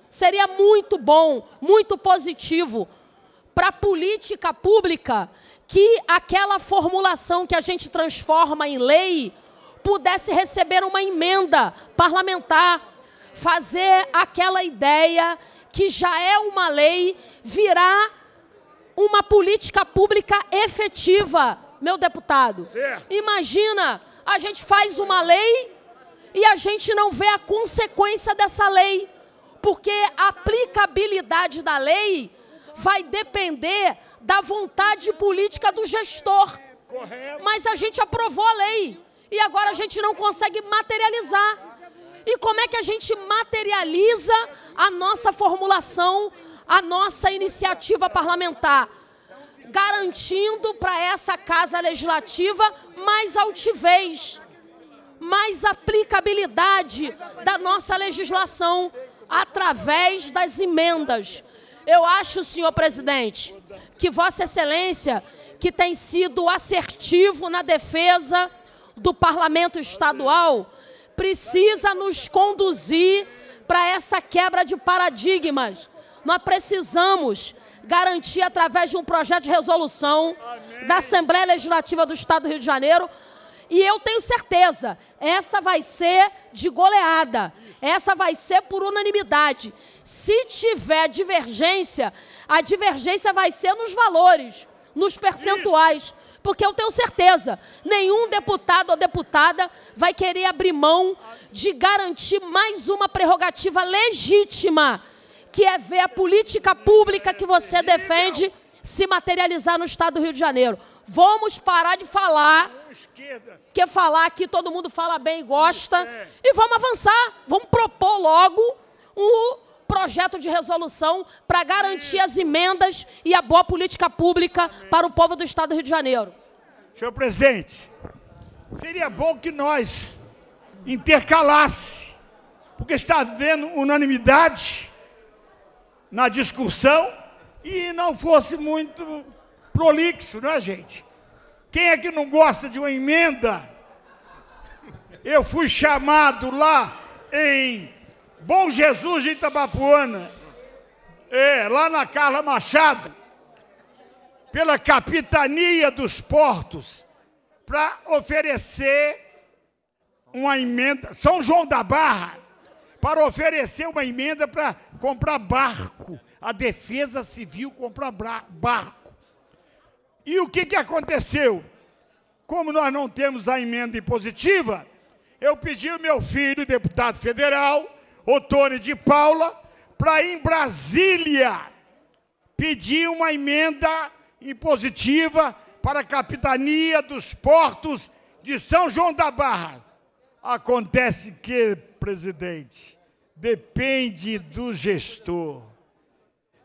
[SPEAKER 17] seria muito bom, muito positivo para a política pública que aquela formulação que a gente transforma em lei pudesse receber uma emenda parlamentar, fazer aquela ideia que já é uma lei virar uma política pública efetiva, meu deputado. Imagina, a gente faz uma lei e a gente não vê a consequência dessa lei, porque a aplicabilidade da lei vai depender da vontade política do gestor. Correto. Mas a gente aprovou a lei. E agora a gente não consegue materializar. E como é que a gente materializa a nossa formulação, a nossa iniciativa parlamentar? Garantindo para essa casa legislativa mais altivez, mais aplicabilidade da nossa legislação através das emendas. Eu acho, senhor presidente, que Vossa Excelência, que tem sido assertivo na defesa do parlamento estadual precisa nos conduzir para essa quebra de paradigmas. Nós precisamos garantir, através de um projeto de resolução da Assembleia Legislativa do Estado do Rio de Janeiro, e eu tenho certeza, essa vai ser de goleada, essa vai ser por unanimidade. Se tiver divergência, a divergência vai ser nos valores, nos percentuais. Porque eu tenho certeza, nenhum deputado ou deputada vai querer abrir mão de garantir mais uma prerrogativa legítima, que é ver a política pública que você defende se materializar no estado do Rio de Janeiro. Vamos parar de falar, porque falar aqui todo mundo fala bem e gosta, é. e vamos avançar, vamos propor logo o projeto de resolução para garantir as emendas e a boa política pública para o povo do Estado do Rio de Janeiro.
[SPEAKER 18] Senhor presidente, seria bom que nós intercalasse, porque está havendo unanimidade na discussão e não fosse muito prolixo, não é, gente? Quem é que não gosta de uma emenda? Eu fui chamado lá em Bom Jesus de Itabapuana. É, lá na Carla Machado. Pela capitania dos portos para oferecer uma emenda, São João da Barra, para oferecer uma emenda para comprar barco, a Defesa Civil comprar barco. E o que, que aconteceu? Como nós não temos a emenda impositiva, eu pedi ao meu filho, deputado federal, Otônio de Paula para em Brasília pedir uma emenda impositiva para a capitania dos portos de São João da Barra. Acontece que, presidente, depende do gestor.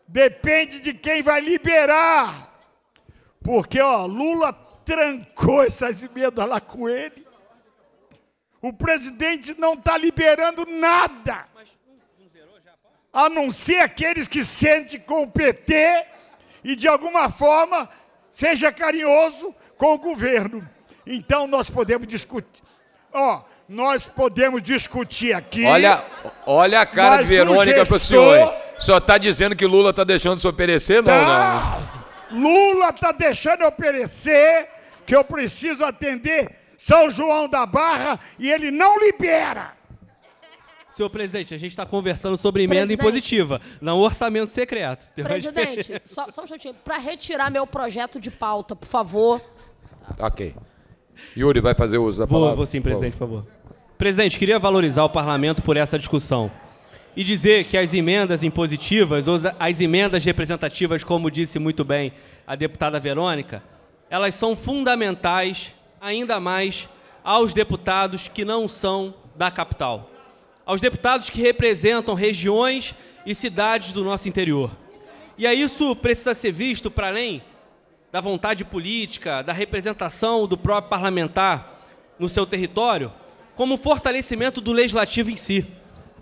[SPEAKER 18] Depende de quem vai liberar. Porque, ó, Lula trancou essas emendas lá com ele. O presidente não está liberando nada a não ser aqueles que sentem com o PT e, de alguma forma, seja carinhoso com o governo. Então, nós podemos discutir. Ó, oh, nós podemos discutir aqui. Olha,
[SPEAKER 1] olha a cara de Verônica para o senhor. Só está dizendo que Lula está deixando se oferecer, não, tá.
[SPEAKER 18] não. Lula está deixando oferecer que eu preciso atender São João da Barra e ele não libera.
[SPEAKER 19] Senhor presidente, a gente está conversando sobre emenda presidente, impositiva, não orçamento secreto. Presidente,
[SPEAKER 17] só, só um minutinho. Para retirar meu projeto de pauta, por favor.
[SPEAKER 19] Ok. Yuri, vai fazer uso da palavra. Vou, vou sim, presidente, por favor. Presidente, queria valorizar o parlamento por essa discussão e dizer que as emendas impositivas, ou as emendas representativas, como disse muito bem a deputada Verônica, elas são fundamentais, ainda mais aos deputados que não são da capital aos deputados que representam regiões e cidades do nosso interior. E aí isso precisa ser visto para além da vontade política, da representação do próprio parlamentar no seu território, como fortalecimento do legislativo em si.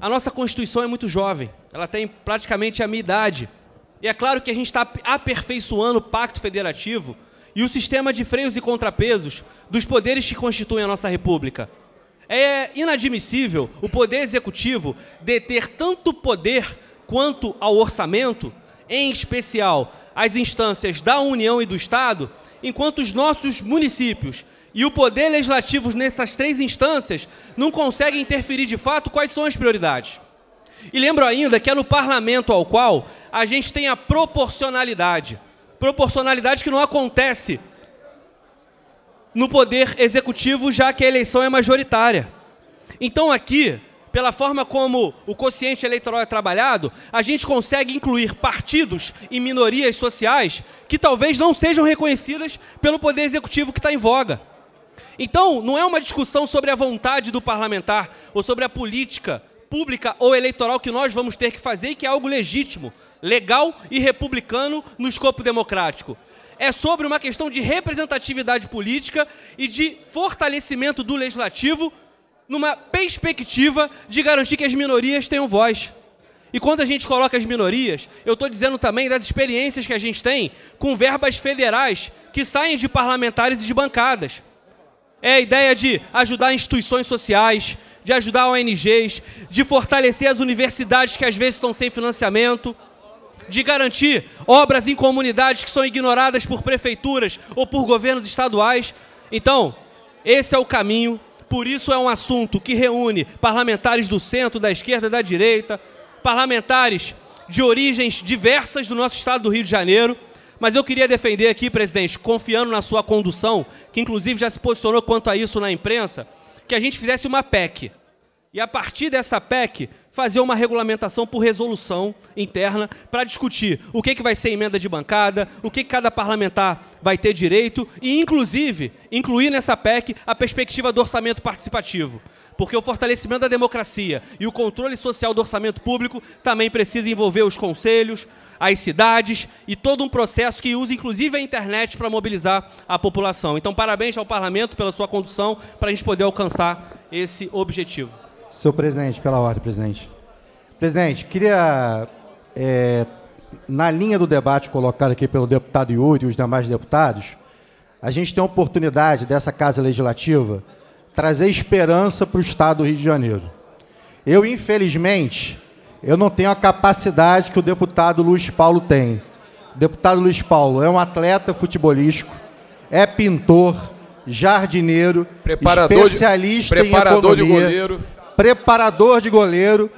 [SPEAKER 19] A nossa Constituição é muito jovem, ela tem praticamente a minha idade. E é claro que a gente está aperfeiçoando o Pacto Federativo e o sistema de freios e contrapesos dos poderes que constituem a nossa República. É inadmissível o poder executivo deter tanto poder quanto ao orçamento, em especial as instâncias da União e do Estado, enquanto os nossos municípios e o poder legislativo nessas três instâncias não conseguem interferir de fato quais são as prioridades. E lembro ainda que é no parlamento ao qual a gente tem a proporcionalidade. Proporcionalidade que não acontece no poder executivo, já que a eleição é majoritária. Então, aqui, pela forma como o quociente eleitoral é trabalhado, a gente consegue incluir partidos e minorias sociais que talvez não sejam reconhecidas pelo poder executivo que está em voga. Então, não é uma discussão sobre a vontade do parlamentar ou sobre a política pública ou eleitoral que nós vamos ter que fazer e que é algo legítimo, legal e republicano no escopo democrático é sobre uma questão de representatividade política e de fortalecimento do legislativo numa perspectiva de garantir que as minorias tenham voz. E quando a gente coloca as minorias, eu estou dizendo também das experiências que a gente tem com verbas federais que saem de parlamentares e de bancadas. É a ideia de ajudar instituições sociais, de ajudar ONGs, de fortalecer as universidades que às vezes estão sem financiamento de garantir obras em comunidades que são ignoradas por prefeituras ou por governos estaduais. Então, esse é o caminho. Por isso é um assunto que reúne parlamentares do centro, da esquerda e da direita, parlamentares de origens diversas do nosso estado do Rio de Janeiro. Mas eu queria defender aqui, presidente, confiando na sua condução, que inclusive já se posicionou quanto a isso na imprensa, que a gente fizesse uma PEC. E a partir dessa PEC, fazer uma regulamentação por resolução interna para discutir o que, que vai ser emenda de bancada, o que, que cada parlamentar vai ter direito e, inclusive, incluir nessa PEC a perspectiva do orçamento participativo. Porque o fortalecimento da democracia e o controle social do orçamento público também precisa envolver os conselhos, as cidades e todo um processo que usa inclusive a internet para mobilizar a população. Então, parabéns ao parlamento pela sua condução para a gente poder alcançar esse objetivo.
[SPEAKER 20] Seu presidente, pela ordem, presidente. Presidente, queria, é, na linha do debate colocado aqui pelo deputado Yuri e os demais deputados, a gente tem a oportunidade dessa Casa Legislativa trazer esperança para o Estado do Rio de Janeiro. Eu, infelizmente, eu não tenho a capacidade que o deputado Luiz Paulo tem. O deputado Luiz Paulo é um atleta futebolístico, é pintor, jardineiro, preparador especialista de, preparador em economia, de goleiro preparador de goleiro,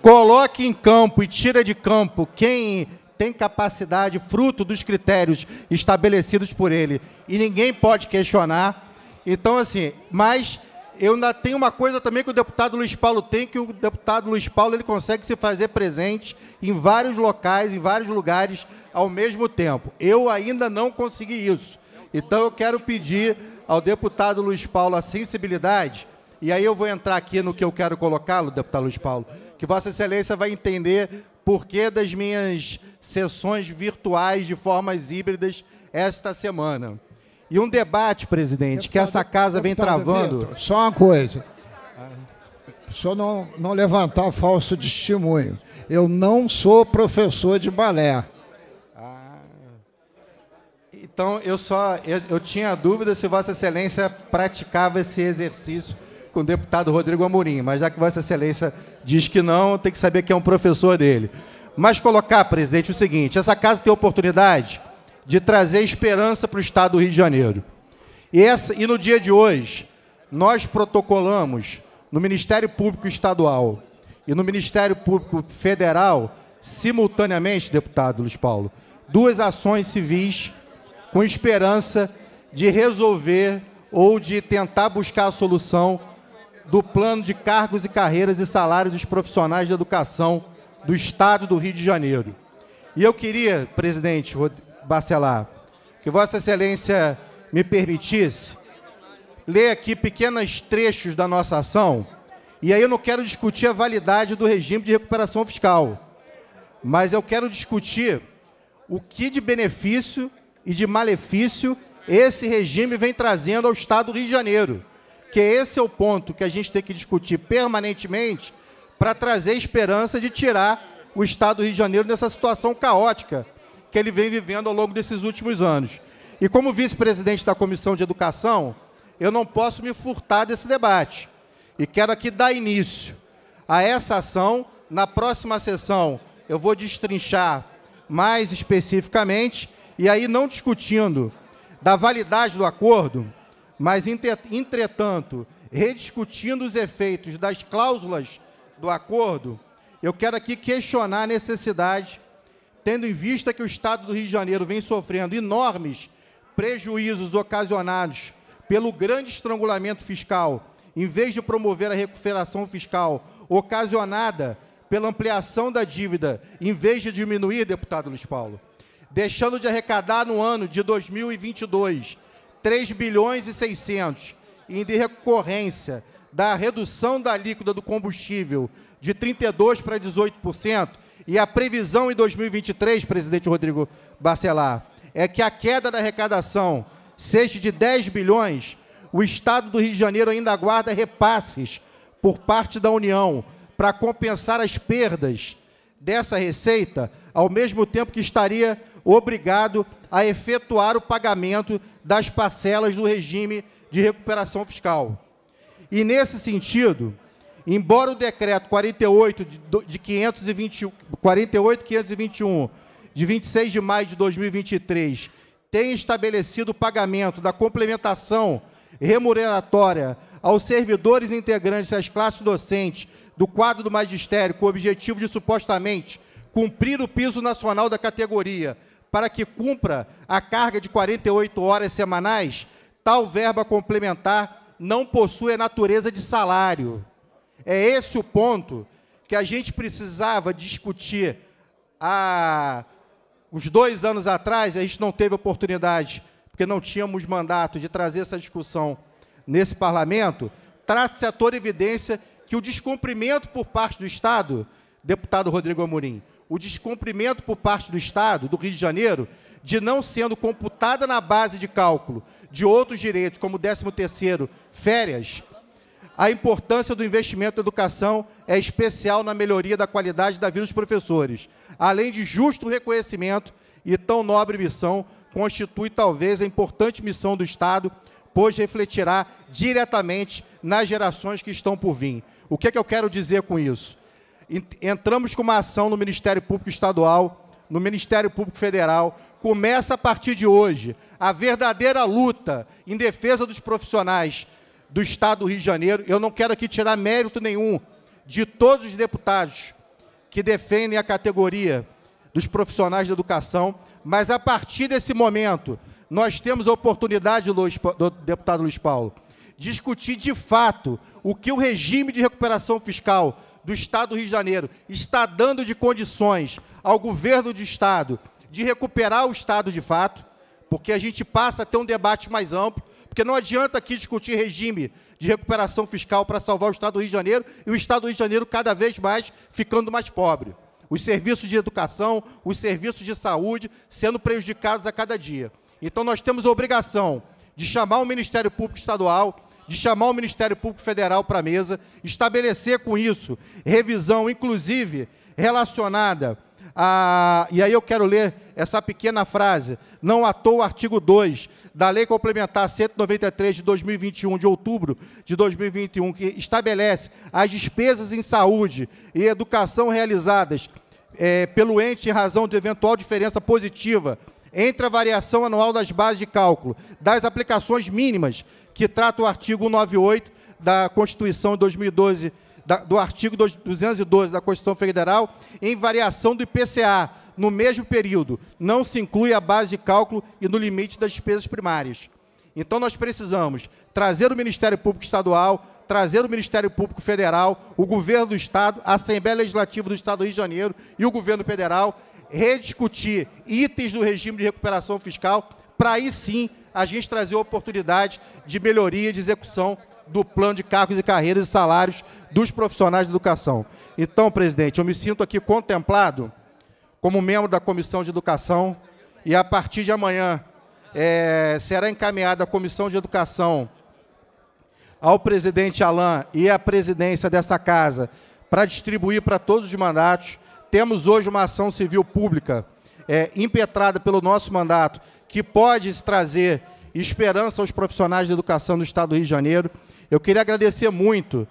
[SPEAKER 20] coloque em campo e tira de campo quem tem capacidade, fruto dos critérios estabelecidos por ele, e ninguém pode questionar. Então, assim, mas eu ainda tenho uma coisa também que o deputado Luiz Paulo tem, que o deputado Luiz Paulo ele consegue se fazer presente em vários locais, em vários lugares ao mesmo tempo. Eu ainda não consegui isso. Então eu quero pedir ao deputado Luiz Paulo a sensibilidade e aí eu vou entrar aqui no que eu quero colocá-lo, deputado Luiz Paulo, que Vossa Excelência vai entender porquê das minhas sessões virtuais de formas híbridas esta semana. E um debate, presidente, deputado, que essa casa vem travando. Vitor,
[SPEAKER 10] só uma coisa. Só não, não levantar falso testemunho. Eu não sou professor de balé. Ah,
[SPEAKER 20] então, eu só eu, eu, tinha dúvida se Vossa Excelência praticava esse exercício com o deputado Rodrigo Amorim, mas já que Vossa Excelência diz que não, tem que saber que é um professor dele. Mas colocar, presidente, o seguinte: essa casa tem a oportunidade de trazer esperança para o Estado do Rio de Janeiro. E, essa, e no dia de hoje, nós protocolamos no Ministério Público Estadual e no Ministério Público Federal, simultaneamente, deputado Luiz Paulo, duas ações civis com esperança de resolver ou de tentar buscar a solução do Plano de Cargos e Carreiras e salários dos Profissionais da Educação do Estado do Rio de Janeiro. E eu queria, presidente Bacelar, que Vossa Excelência me permitisse ler aqui pequenos trechos da nossa ação. E aí eu não quero discutir a validade do regime de recuperação fiscal, mas eu quero discutir o que de benefício e de malefício esse regime vem trazendo ao Estado do Rio de Janeiro que esse é o ponto que a gente tem que discutir permanentemente para trazer esperança de tirar o Estado do Rio de Janeiro dessa situação caótica que ele vem vivendo ao longo desses últimos anos. E como vice-presidente da Comissão de Educação, eu não posso me furtar desse debate. E quero aqui dar início a essa ação. Na próxima sessão, eu vou destrinchar mais especificamente, e aí não discutindo da validade do acordo, mas, entretanto, rediscutindo os efeitos das cláusulas do acordo, eu quero aqui questionar a necessidade, tendo em vista que o Estado do Rio de Janeiro vem sofrendo enormes prejuízos ocasionados pelo grande estrangulamento fiscal, em vez de promover a recuperação fiscal ocasionada pela ampliação da dívida, em vez de diminuir, deputado Luiz Paulo, deixando de arrecadar no ano de 2022 3 bilhões e 600 em decorrência da redução da alíquota do combustível de 32 para 18% e a previsão em 2023, presidente Rodrigo Bacelar, é que a queda da arrecadação seja de 10 bilhões, o estado do Rio de Janeiro ainda aguarda repasses por parte da União para compensar as perdas dessa receita, ao mesmo tempo que estaria obrigado a efetuar o pagamento das parcelas do regime de recuperação fiscal. E, nesse sentido, embora o decreto 48 de 520, 48, de 26 de maio de 2023, tenha estabelecido o pagamento da complementação remuneratória aos servidores integrantes das classes docentes do quadro do magistério com o objetivo de supostamente cumprir o piso nacional da categoria para que cumpra a carga de 48 horas semanais, tal verba complementar não possui a natureza de salário. É esse o ponto que a gente precisava discutir há uns dois anos atrás, a gente não teve oportunidade, porque não tínhamos mandato de trazer essa discussão nesse parlamento. Trata-se a toda evidência que o descumprimento por parte do Estado, deputado Rodrigo Amorim, o descumprimento por parte do Estado, do Rio de Janeiro, de não sendo computada na base de cálculo de outros direitos, como o 13º, férias, a importância do investimento em educação é especial na melhoria da qualidade da vida dos professores, além de justo reconhecimento e tão nobre missão constitui talvez a importante missão do Estado, pois refletirá diretamente nas gerações que estão por vir. O que, é que eu quero dizer com isso? entramos com uma ação no Ministério Público Estadual, no Ministério Público Federal. Começa a partir de hoje a verdadeira luta em defesa dos profissionais do Estado do Rio de Janeiro. Eu não quero aqui tirar mérito nenhum de todos os deputados que defendem a categoria dos profissionais da educação, mas a partir desse momento nós temos a oportunidade, Luiz, do deputado Luiz Paulo, discutir de fato o que o regime de recuperação fiscal do Estado do Rio de Janeiro está dando de condições ao governo do Estado de recuperar o Estado de fato, porque a gente passa a ter um debate mais amplo, porque não adianta aqui discutir regime de recuperação fiscal para salvar o Estado do Rio de Janeiro e o Estado do Rio de Janeiro cada vez mais ficando mais pobre. Os serviços de educação, os serviços de saúde sendo prejudicados a cada dia. Então, nós temos a obrigação de chamar o Ministério Público Estadual, de chamar o Ministério Público Federal para a mesa, estabelecer com isso revisão, inclusive relacionada a. E aí eu quero ler essa pequena frase. Não à toa o artigo 2 da Lei Complementar 193 de 2021, de outubro de 2021, que estabelece as despesas em saúde e educação realizadas é, pelo ente em razão de eventual diferença positiva entre a variação anual das bases de cálculo das aplicações mínimas que trata o artigo 98 da Constituição de 2012, da, do artigo 212 da Constituição Federal, em variação do IPCA no mesmo período. Não se inclui a base de cálculo e no limite das despesas primárias. Então, nós precisamos trazer o Ministério Público Estadual, trazer o Ministério Público Federal, o Governo do Estado, a Assembleia Legislativa do Estado do Rio de Janeiro e o Governo Federal rediscutir itens do regime de recuperação fiscal para aí sim a gente trazer oportunidade de melhoria de execução do plano de cargos e carreiras e salários dos profissionais de educação. Então, presidente, eu me sinto aqui contemplado como membro da Comissão de Educação e, a partir de amanhã, é, será encaminhada a Comissão de Educação ao presidente Alain e à presidência dessa casa para distribuir para todos os mandatos. Temos hoje uma ação civil pública é, impetrada pelo nosso mandato que pode trazer esperança aos profissionais da educação do Estado do Rio de Janeiro. Eu queria agradecer muito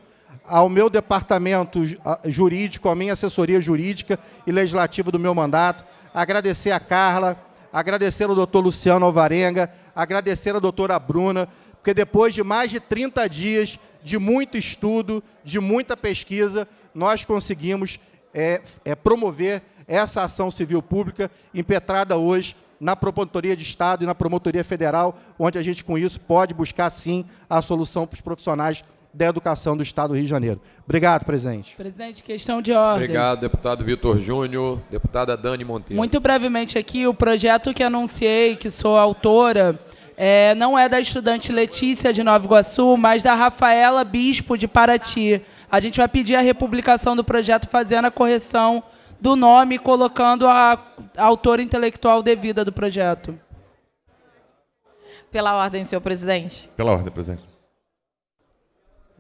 [SPEAKER 20] ao meu departamento ah, jurídico, à minha assessoria jurídica e legislativa do meu mandato, agradecer a Carla, agradecer ao doutor Luciano Alvarenga, agradecer à doutora Bruna, porque depois de mais de 30 dias de muito estudo, de muita pesquisa, nós conseguimos é, é, promover essa ação civil pública impetrada hoje na Propontoria de Estado e na Promotoria Federal, onde a gente, com isso, pode buscar, sim, a solução para os profissionais da Educação do
[SPEAKER 2] Estado do Rio de Janeiro. Obrigado, presidente. Presidente, questão de ordem. Obrigado,
[SPEAKER 1] deputado Vitor Júnior, deputada Dani Monteiro.
[SPEAKER 2] Muito brevemente aqui, o projeto que anunciei, que sou autora, é, não é da estudante Letícia de Nova Iguaçu, mas da Rafaela Bispo de Paraty. A gente vai pedir a republicação do projeto fazendo a correção do nome, colocando a, autora intelectual devida do projeto. Pela
[SPEAKER 3] ordem, senhor presidente.
[SPEAKER 1] Pela ordem, presidente.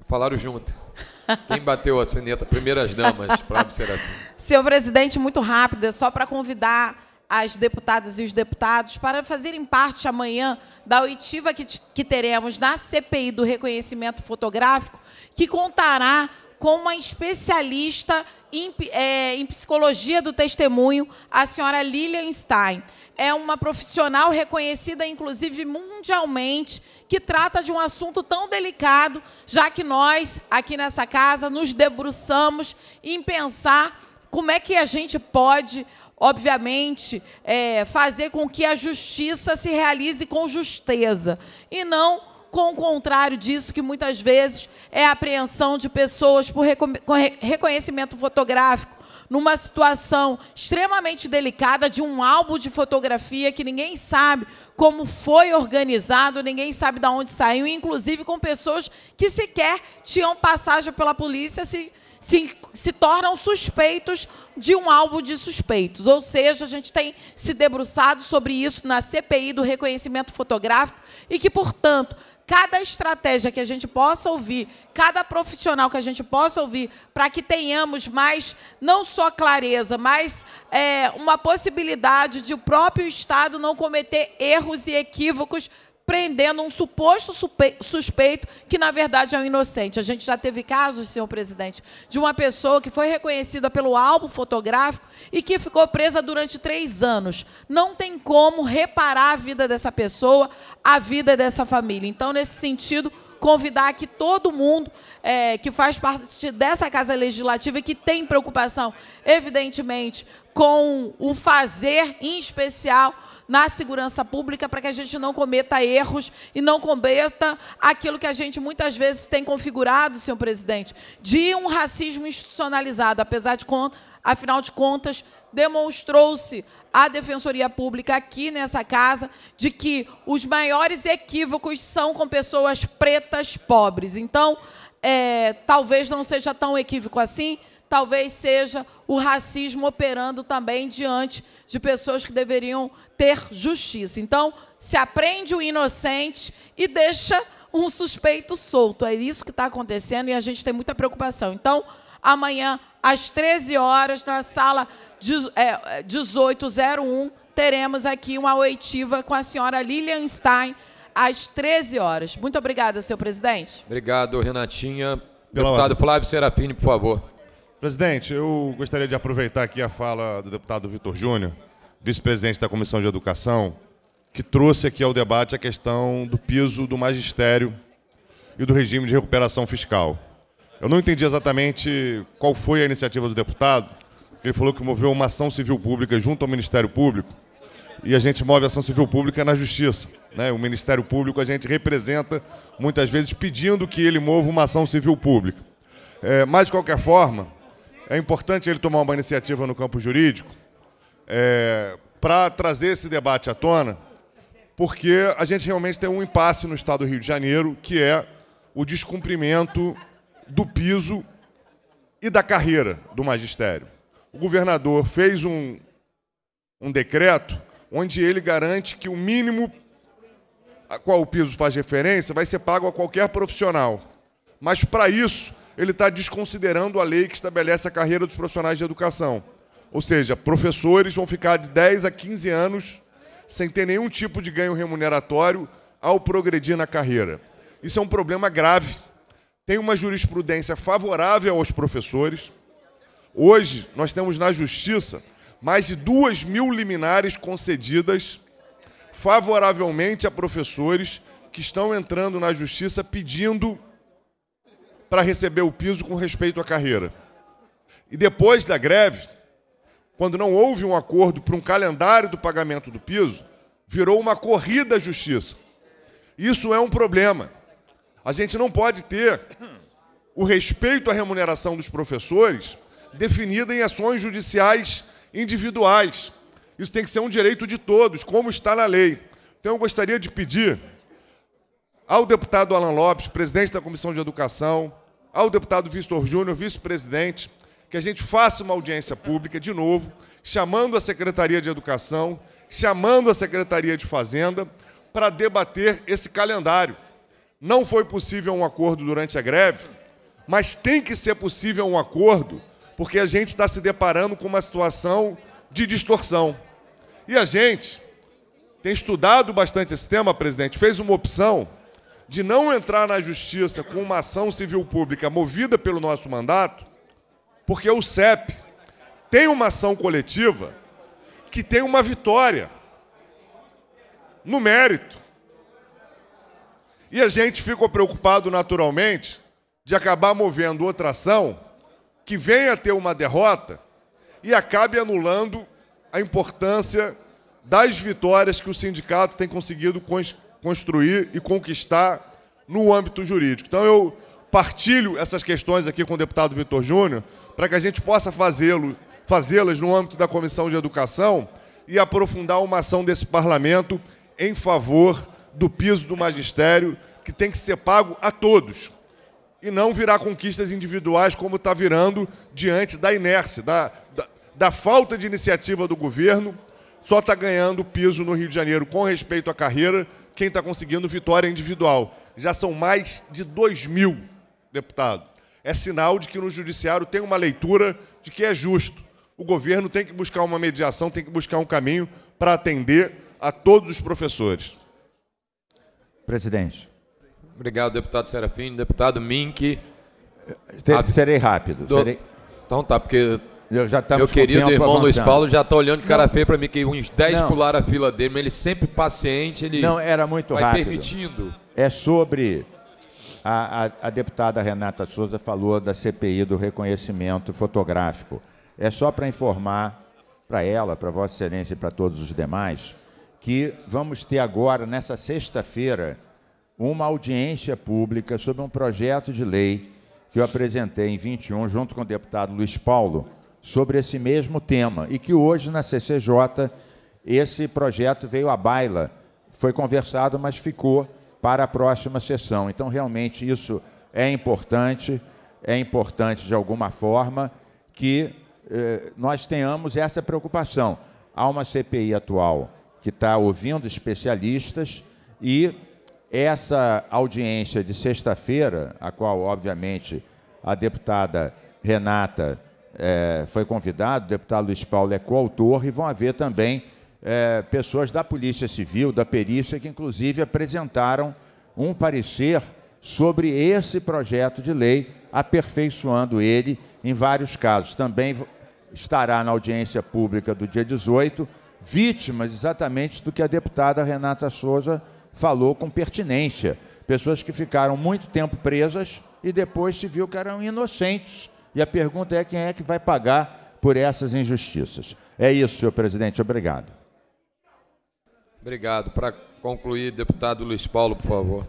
[SPEAKER 1] Falaram junto. Quem bateu a sineta? Primeiras damas, Flávio Serafim.
[SPEAKER 3] Senhor presidente, muito rápido, é só para convidar as deputadas e os deputados para fazerem parte amanhã da oitiva que, que teremos na CPI do reconhecimento fotográfico, que contará com uma especialista em, é, em, psicologia do testemunho, a senhora Lilian Stein. É uma profissional reconhecida, inclusive mundialmente, que trata de um assunto tão delicado, já que nós, aqui nessa casa, nos debruçamos em pensar como é que a gente pode obviamente, é, fazer com que a justiça se realize com justeza e não com o contrário disso, que muitas vezes é a apreensão de pessoas por reconhecimento fotográfico, numa situação extremamente delicada de um álbum de fotografia que ninguém sabe como foi organizado, ninguém sabe de onde saiu, inclusive com pessoas que sequer tinham passagem pela polícia se, se, se tornam suspeitos de um álbum de suspeitos. Ou seja, a gente tem se debruçado sobre isso na CPI do reconhecimento fotográfico e que, portanto, cada estratégia que a gente possa ouvir, cada profissional que a gente possa ouvir, para que tenhamos mais, não só clareza, mas é, uma possibilidade de o próprio Estado não cometer erros e equívocos prendendo um suposto suspeito que, na verdade, é um inocente. A gente já teve casos, senhor presidente, de uma pessoa que foi reconhecida pelo álbum fotográfico e que ficou presa durante três anos. Não tem como reparar a vida dessa pessoa, a vida dessa família. Então, nesse sentido, convidar aqui todo mundo é, que faz parte dessa Casa Legislativa e que tem preocupação, evidentemente, com o fazer, em especial, na segurança pública para que a gente não cometa erros e não cometa aquilo que a gente muitas vezes tem configurado, senhor presidente, de um racismo institucionalizado, apesar de, afinal de contas, demonstrou-se a Defensoria Pública aqui nessa casa de que os maiores equívocos são com pessoas pretas pobres. Então, é, talvez não seja tão equívoco assim talvez seja o racismo operando também diante de pessoas que deveriam ter justiça. Então, se aprende o inocente e deixa um suspeito solto. É isso que está acontecendo e a gente tem muita preocupação. Então, amanhã, às 13 horas, na sala 1801, é, teremos aqui uma oitiva com a senhora Lilian Stein, às 13 horas. Muito obrigada, senhor presidente.
[SPEAKER 1] Obrigado, Renatinha. Deputado
[SPEAKER 21] Flávio Serafini, por favor. Presidente, eu gostaria de aproveitar aqui a fala do deputado Vitor Júnior, vice-presidente da Comissão de Educação, que trouxe aqui ao debate a questão do piso do magistério e do regime de recuperação fiscal. Eu não entendi exatamente qual foi a iniciativa do deputado, ele falou que moveu uma ação civil pública junto ao Ministério Público, e a gente move ação civil pública na Justiça. Né? O Ministério Público a gente representa, muitas vezes, pedindo que ele mova uma ação civil pública. É, mas, de qualquer forma, é importante ele tomar uma iniciativa no campo jurídico é, para trazer esse debate à tona, porque a gente realmente tem um impasse no Estado do Rio de Janeiro, que é o descumprimento do piso e da carreira do magistério. O governador fez um, um decreto onde ele garante que o mínimo a qual o piso faz referência vai ser pago a qualquer profissional. Mas, para isso, ele está desconsiderando a lei que estabelece a carreira dos profissionais de educação. Ou seja, professores vão ficar de 10 a 15 anos sem ter nenhum tipo de ganho remuneratório ao progredir na carreira. Isso é um problema grave. Tem uma jurisprudência favorável aos professores. Hoje, nós temos na Justiça mais de 2 mil liminares concedidas favoravelmente a professores que estão entrando na Justiça pedindo para receber o piso com respeito à carreira. E depois da greve, quando não houve um acordo para um calendário do pagamento do piso, virou uma corrida à justiça. Isso é um problema. A gente não pode ter o respeito à remuneração dos professores definida em ações judiciais individuais. Isso tem que ser um direito de todos, como está na lei. Então eu gostaria de pedir ao deputado Alan Lopes, presidente da Comissão de Educação, ao deputado Vitor Júnior, vice-presidente, que a gente faça uma audiência pública de novo, chamando a Secretaria de Educação, chamando a Secretaria de Fazenda, para debater esse calendário. Não foi possível um acordo durante a greve, mas tem que ser possível um acordo, porque a gente está se deparando com uma situação de distorção. E a gente tem estudado bastante esse tema, presidente, fez uma opção de não entrar na justiça com uma ação civil pública movida pelo nosso mandato, porque o CEP tem uma ação coletiva que tem uma vitória no mérito. E a gente ficou preocupado naturalmente de acabar movendo outra ação que venha a ter uma derrota e acabe anulando a importância das vitórias que o sindicato tem conseguido construir e conquistar no âmbito jurídico. Então eu partilho essas questões aqui com o deputado Vitor Júnior para que a gente possa fazê las no âmbito da Comissão de Educação e aprofundar uma ação desse parlamento em favor do piso do magistério que tem que ser pago a todos e não virar conquistas individuais como está virando diante da inércia, da, da, da falta de iniciativa do governo só está ganhando piso no Rio de Janeiro com respeito à carreira quem está conseguindo vitória individual. Já são mais de 2 mil deputados. É sinal de que no judiciário tem uma leitura de que é justo. O governo tem que buscar uma mediação, tem que buscar um caminho para atender a todos os professores. Presidente.
[SPEAKER 1] Obrigado, deputado Serafim. Deputado Mink.
[SPEAKER 12] Serei rápido. Do... Serei... Então tá, porque eu já Meu querido irmão avançando. Luiz Paulo já
[SPEAKER 1] está olhando de cara não. feia para mim, que uns 10 pularam a fila dele, mas ele sempre paciente, ele não, era muito vai rápido. permitindo.
[SPEAKER 12] É sobre. A, a, a deputada Renata Souza falou da CPI do reconhecimento fotográfico. É só para informar para ela, para Vossa Excelência e para todos os demais, que vamos ter agora, nessa sexta-feira, uma audiência pública sobre um projeto de lei que eu apresentei em 21, junto com o deputado Luiz Paulo, sobre esse mesmo tema e que hoje na CCJ esse projeto veio à baila, foi conversado, mas ficou para a próxima sessão. Então, realmente, isso é importante, é importante de alguma forma que eh, nós tenhamos essa preocupação. Há uma CPI atual que está ouvindo especialistas e essa audiência de sexta-feira, a qual, obviamente, a deputada Renata é, foi convidado, o deputado Luiz Paulo é coautor, e vão haver também é, pessoas da Polícia Civil, da Perícia, que inclusive apresentaram um parecer sobre esse projeto de lei, aperfeiçoando ele em vários casos. Também estará na audiência pública do dia 18, vítimas exatamente do que a deputada Renata Souza falou com pertinência. Pessoas que ficaram muito tempo presas e depois se viu que eram inocentes e a pergunta é quem é que vai pagar por essas injustiças. É isso, senhor presidente. Obrigado.
[SPEAKER 1] Obrigado. Para concluir, deputado Luiz Paulo, por favor.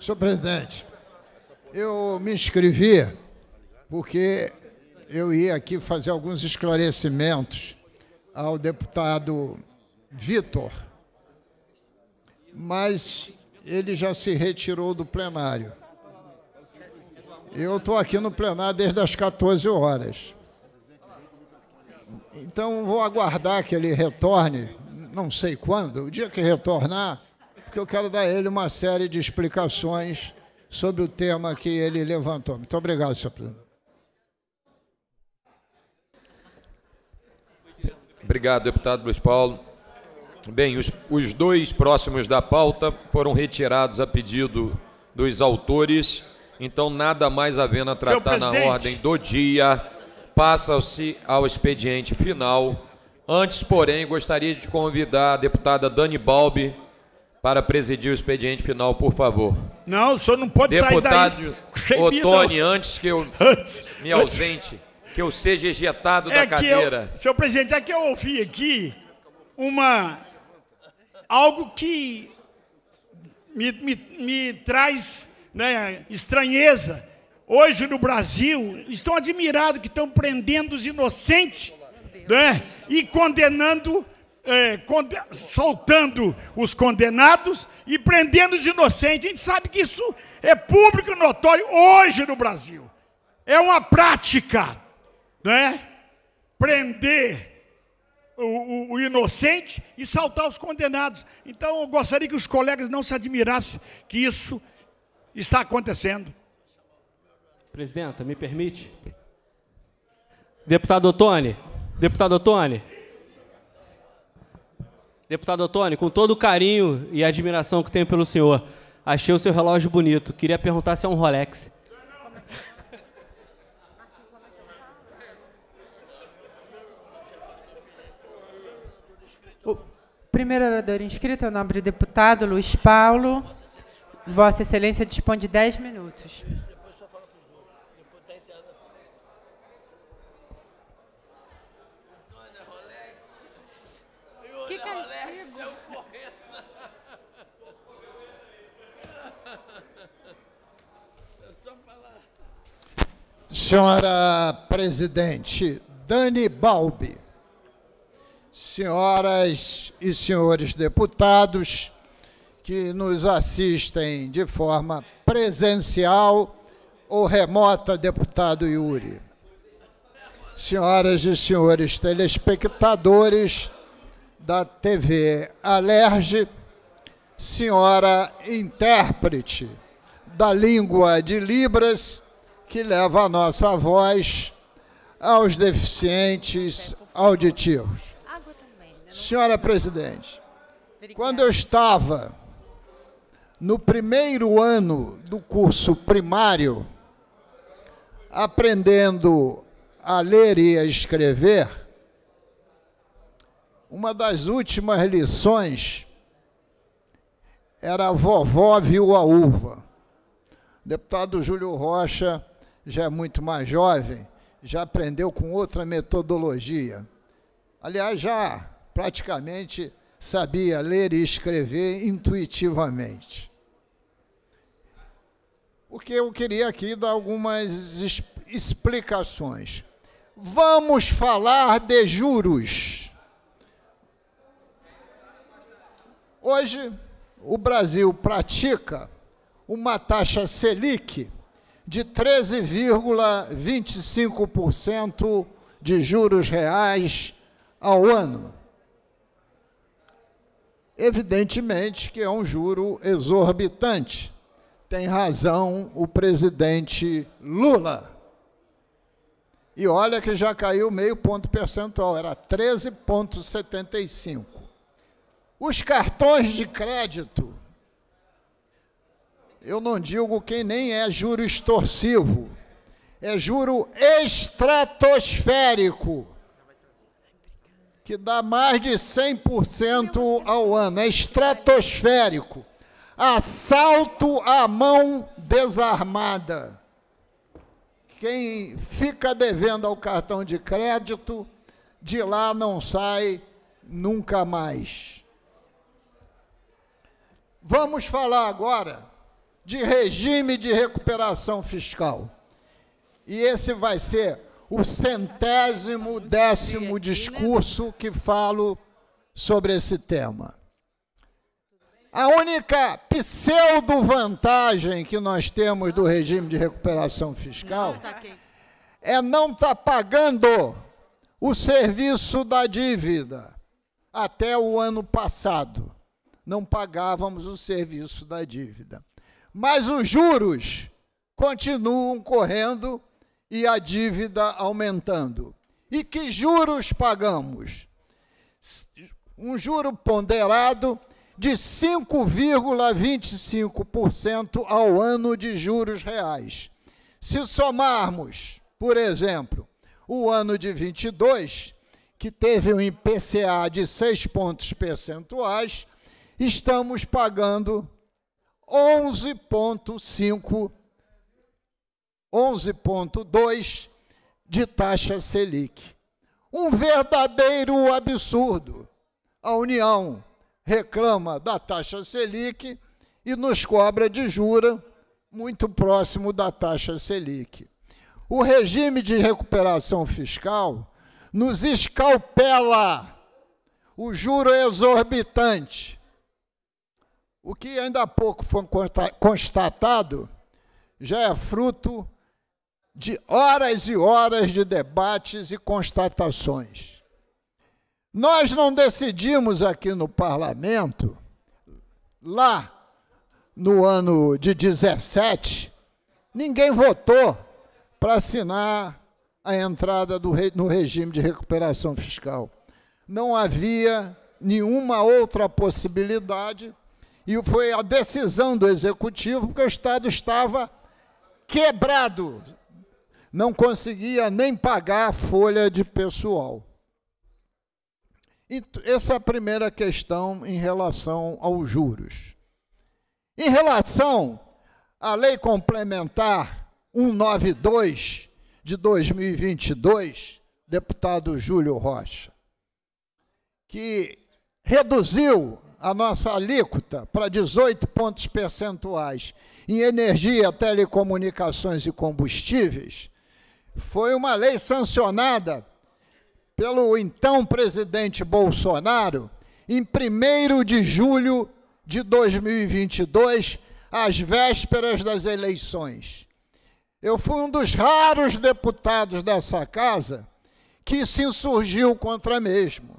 [SPEAKER 10] Senhor presidente, eu me inscrevi porque eu ia aqui fazer alguns esclarecimentos ao deputado Vitor, mas ele já se retirou do plenário. Eu estou aqui no plenário desde as 14 horas. Então vou aguardar que ele retorne, não sei quando, o dia que retornar, porque eu quero dar a ele uma série de explicações sobre o tema que ele levantou. Muito obrigado, senhor presidente.
[SPEAKER 1] Obrigado, deputado Luiz Paulo. Bem, os, os dois próximos da pauta foram retirados a pedido dos autores. Então, nada mais havendo a tratar na ordem do dia, passa-se ao expediente final. Antes, porém, gostaria de convidar a deputada Dani Balbi para presidir o expediente final, por favor. Não, o senhor não pode Deputado sair daí. Deputado Otone, antes que eu antes, me ausente, antes. que eu seja ejetado é da cadeira. Eu,
[SPEAKER 18] senhor presidente, é que eu ouvi aqui uma algo que me, me, me traz né, estranheza. Hoje no Brasil, estão admirados que estão prendendo os inocentes né, e condenando, é, conde soltando os condenados e prendendo os inocentes. A gente sabe que isso é público notório hoje no Brasil. É uma prática, né? Prender o, o, o, inocente e saltar os condenados. Então, eu gostaria que os colegas não se admirassem que isso está acontecendo.
[SPEAKER 19] Presidenta, me permite? Deputado Ottoni, deputado Ottoni. Deputado Ottoni, com todo o carinho e admiração que tenho pelo senhor, achei o seu relógio bonito. Queria perguntar se é um Rolex. primeiro orador
[SPEAKER 7] inscrito é o nome do deputado Luiz Paulo. Vossa Excelência dispõe de 10
[SPEAKER 6] minutos.
[SPEAKER 15] Que castigo! É
[SPEAKER 10] Senhora Presidente Dani Balbi, senhoras e senhores deputados, que nos assistem de forma presencial ou remota, deputado Yuri. Senhoras e senhores telespectadores da TV Alerge, senhora intérprete da língua de Libras, que leva a nossa voz aos deficientes auditivos. Né? Senhora presidente, quando eu estava no primeiro ano do curso primário, aprendendo a ler e a escrever, uma das últimas lições era a vovó viu a uva. O deputado Júlio Rocha já é muito mais jovem, já aprendeu com outra metodologia. Aliás, já praticamente sabia ler e escrever intuitivamente porque eu queria aqui dar algumas explicações. Vamos falar de juros. Hoje, o Brasil pratica uma taxa Selic de 13,25% de juros reais ao ano. Evidentemente que é um juro exorbitante tem razão o presidente Lula. E olha que já caiu meio ponto percentual, era 13,75. Os cartões de crédito, eu não digo quem nem é juro extorsivo, é juro estratosférico, que dá mais de 100% ao ano, é estratosférico assalto à mão desarmada. Quem fica devendo ao cartão de crédito, de lá não sai nunca mais. Vamos falar agora de regime de recuperação fiscal. E esse vai ser o centésimo décimo discurso que falo sobre esse tema. A única pseudo-vantagem que nós temos do regime de recuperação fiscal tá é não estar tá pagando o serviço da dívida. Até o ano passado, não pagávamos o serviço da dívida. Mas os juros continuam correndo e a dívida aumentando. E que juros pagamos? Um juro ponderado de 5,25% ao ano de juros reais. Se somarmos, por exemplo, o ano de 22, que teve um IPCA de 6 pontos percentuais, estamos pagando 11,5 11,2 de taxa Selic. Um verdadeiro absurdo. A União reclama da taxa Selic e nos cobra de jura muito próximo da taxa Selic. O regime de recuperação fiscal nos escalpela o juro é exorbitante. O que ainda há pouco foi constatado já é fruto de horas e horas de debates e constatações. Nós não decidimos aqui no parlamento, lá no ano de 17, ninguém votou para assinar a entrada do, no regime de recuperação fiscal. Não havia nenhuma outra possibilidade e foi a decisão do executivo porque o Estado estava quebrado, não conseguia nem pagar a folha de pessoal. E essa é a primeira questão em relação aos juros. Em relação à Lei Complementar 192 de 2022, deputado Júlio Rocha, que reduziu a nossa alíquota para 18 pontos percentuais em energia, telecomunicações e combustíveis, foi uma lei sancionada pelo então presidente Bolsonaro em 1 de julho de 2022, às vésperas das eleições. Eu fui um dos raros deputados dessa casa que se insurgiu contra mesmo,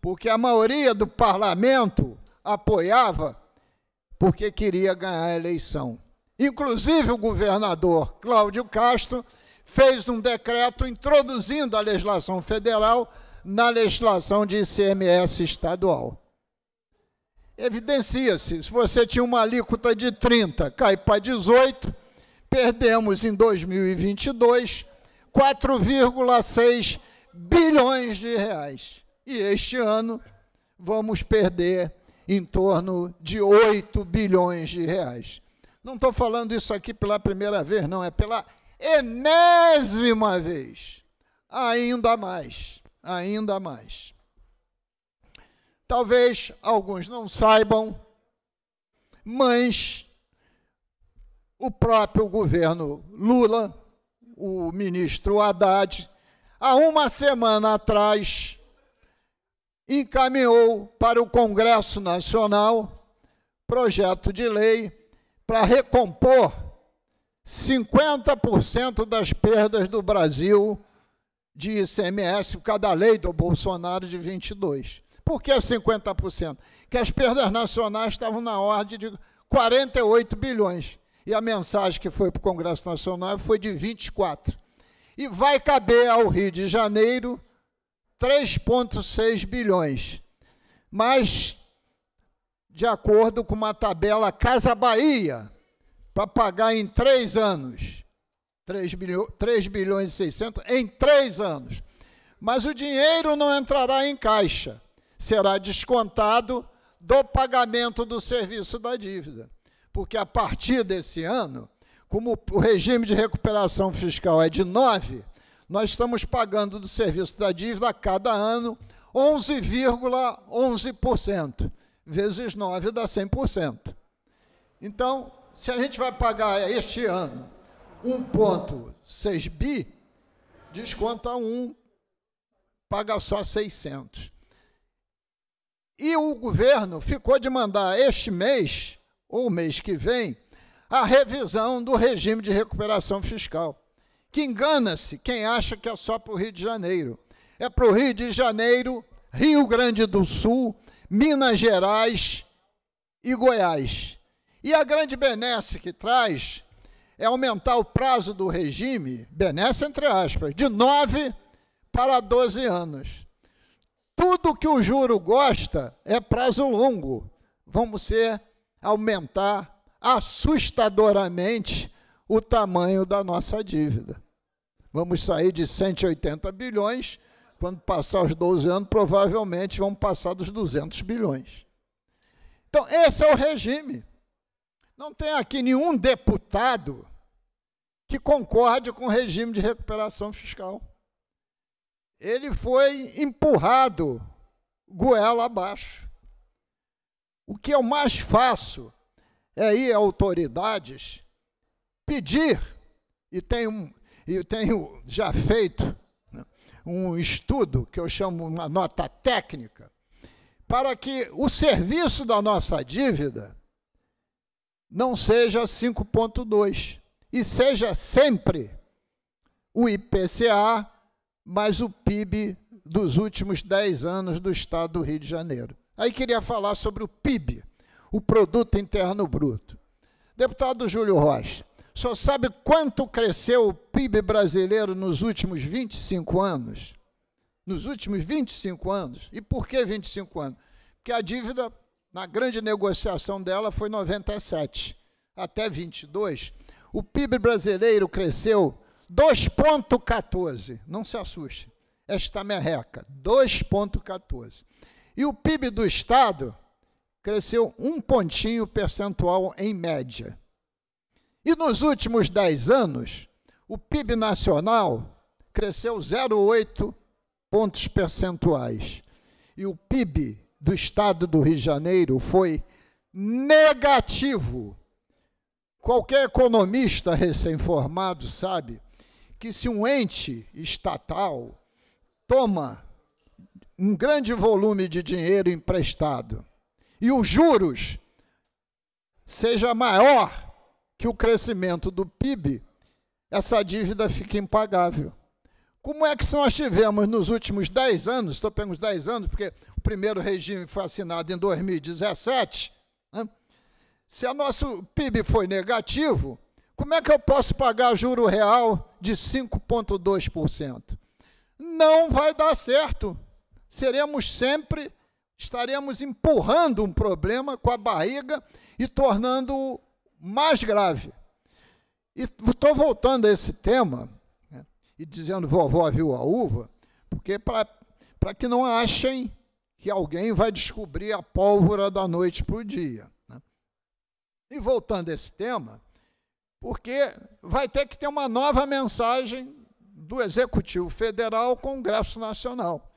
[SPEAKER 10] porque a maioria do parlamento apoiava porque queria ganhar a eleição. Inclusive o governador Cláudio Castro fez um decreto introduzindo a legislação federal na legislação de ICMS estadual. Evidencia-se, se você tinha uma alíquota de 30, cai para 18, perdemos em 2022 4,6 bilhões de reais. E este ano vamos perder em torno de 8 bilhões de reais. Não estou falando isso aqui pela primeira vez, não, é pela enésima vez. Ainda mais, ainda mais. Talvez alguns não saibam, mas o próprio governo Lula, o ministro Haddad, há uma semana atrás, encaminhou para o Congresso Nacional projeto de lei para recompor 50% das perdas do Brasil de ICMS por causa da lei do Bolsonaro de 22. Por que 50%? Que as perdas nacionais estavam na ordem de 48 bilhões. E a mensagem que foi para o Congresso Nacional foi de 24. E vai caber ao Rio de Janeiro 3,6 bilhões. Mas, de acordo com uma tabela Casa Bahia, para pagar em três anos. 3, bilho, 3 bilhões e 600 em três anos. Mas o dinheiro não entrará em caixa, será descontado do pagamento do serviço da dívida. Porque a partir desse ano, como o regime de recuperação fiscal é de 9, nós estamos pagando do serviço da dívida a cada ano 11,11%. ,11%, vezes 9 dá 100%. Então, se a gente vai pagar este ano 1,6 bi, desconta 1, paga só 600. E o governo ficou de mandar este mês, ou mês que vem, a revisão do regime de recuperação fiscal. Que engana-se quem acha que é só para o Rio de Janeiro. É para o Rio de Janeiro, Rio Grande do Sul, Minas Gerais e Goiás. E a grande benesse que traz é aumentar o prazo do regime, benesse entre aspas, de 9 para 12 anos. Tudo que o juro gosta é prazo longo. Vamos ser aumentar assustadoramente o tamanho da nossa dívida. Vamos sair de 180 bilhões, quando passar os 12 anos, provavelmente vão passar dos 200 bilhões. Então, esse é o regime. Não tem aqui nenhum deputado que concorde com o regime de recuperação fiscal. Ele foi empurrado goela abaixo. O que eu mais faço é ir a autoridades pedir, e tenho, eu tenho já feito né, um estudo que eu chamo uma nota técnica, para que o serviço da nossa dívida não seja 5,2, e seja sempre o IPCA mais o PIB dos últimos 10 anos do estado do Rio de Janeiro. Aí queria falar sobre o PIB, o Produto Interno Bruto. Deputado Júlio Rocha, só sabe quanto cresceu o PIB brasileiro nos últimos 25 anos? Nos últimos 25 anos. E por que 25 anos? Porque a dívida na grande negociação dela foi 97 até 22. O PIB brasileiro cresceu 2,14. Não se assuste. Esta merreca, 2,14. E o PIB do Estado cresceu um pontinho percentual em média. E nos últimos 10 anos, o PIB nacional cresceu 0,8 pontos percentuais. E o PIB do Estado do Rio de Janeiro foi negativo. Qualquer economista recém-formado sabe que se um ente estatal toma um grande volume de dinheiro emprestado e os juros seja maior que o crescimento do PIB, essa dívida fica impagável. Como é que nós tivemos nos últimos 10 anos, estou pegando 10 anos, porque primeiro regime foi assinado em 2017, né? se o nosso PIB foi negativo, como é que eu posso pagar juro real de 5,2%? Não vai dar certo. Seremos sempre, estaremos empurrando um problema com a barriga e tornando-o mais grave. E estou voltando a esse tema né, e dizendo vovó viu a uva, porque para que não achem que alguém vai descobrir a pólvora da noite para o dia. Né? E voltando a esse tema, porque vai ter que ter uma nova mensagem do Executivo Federal ao Congresso Nacional.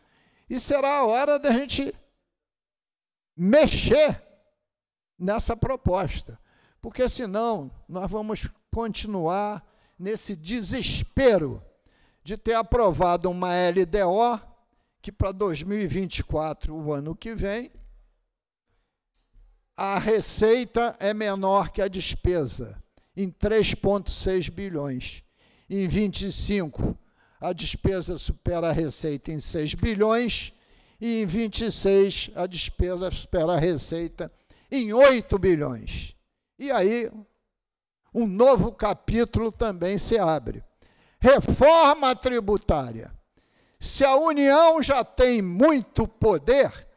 [SPEAKER 10] E será a hora da gente mexer nessa proposta, porque senão nós vamos continuar nesse desespero de ter aprovado uma LDO que para 2024, o ano que vem, a receita é menor que a despesa, em 3,6 bilhões. Em 25, a despesa supera a receita em 6 bilhões, e em 26, a despesa supera a receita em 8 bilhões. E aí, um novo capítulo também se abre. Reforma tributária. Se a União já tem muito poder,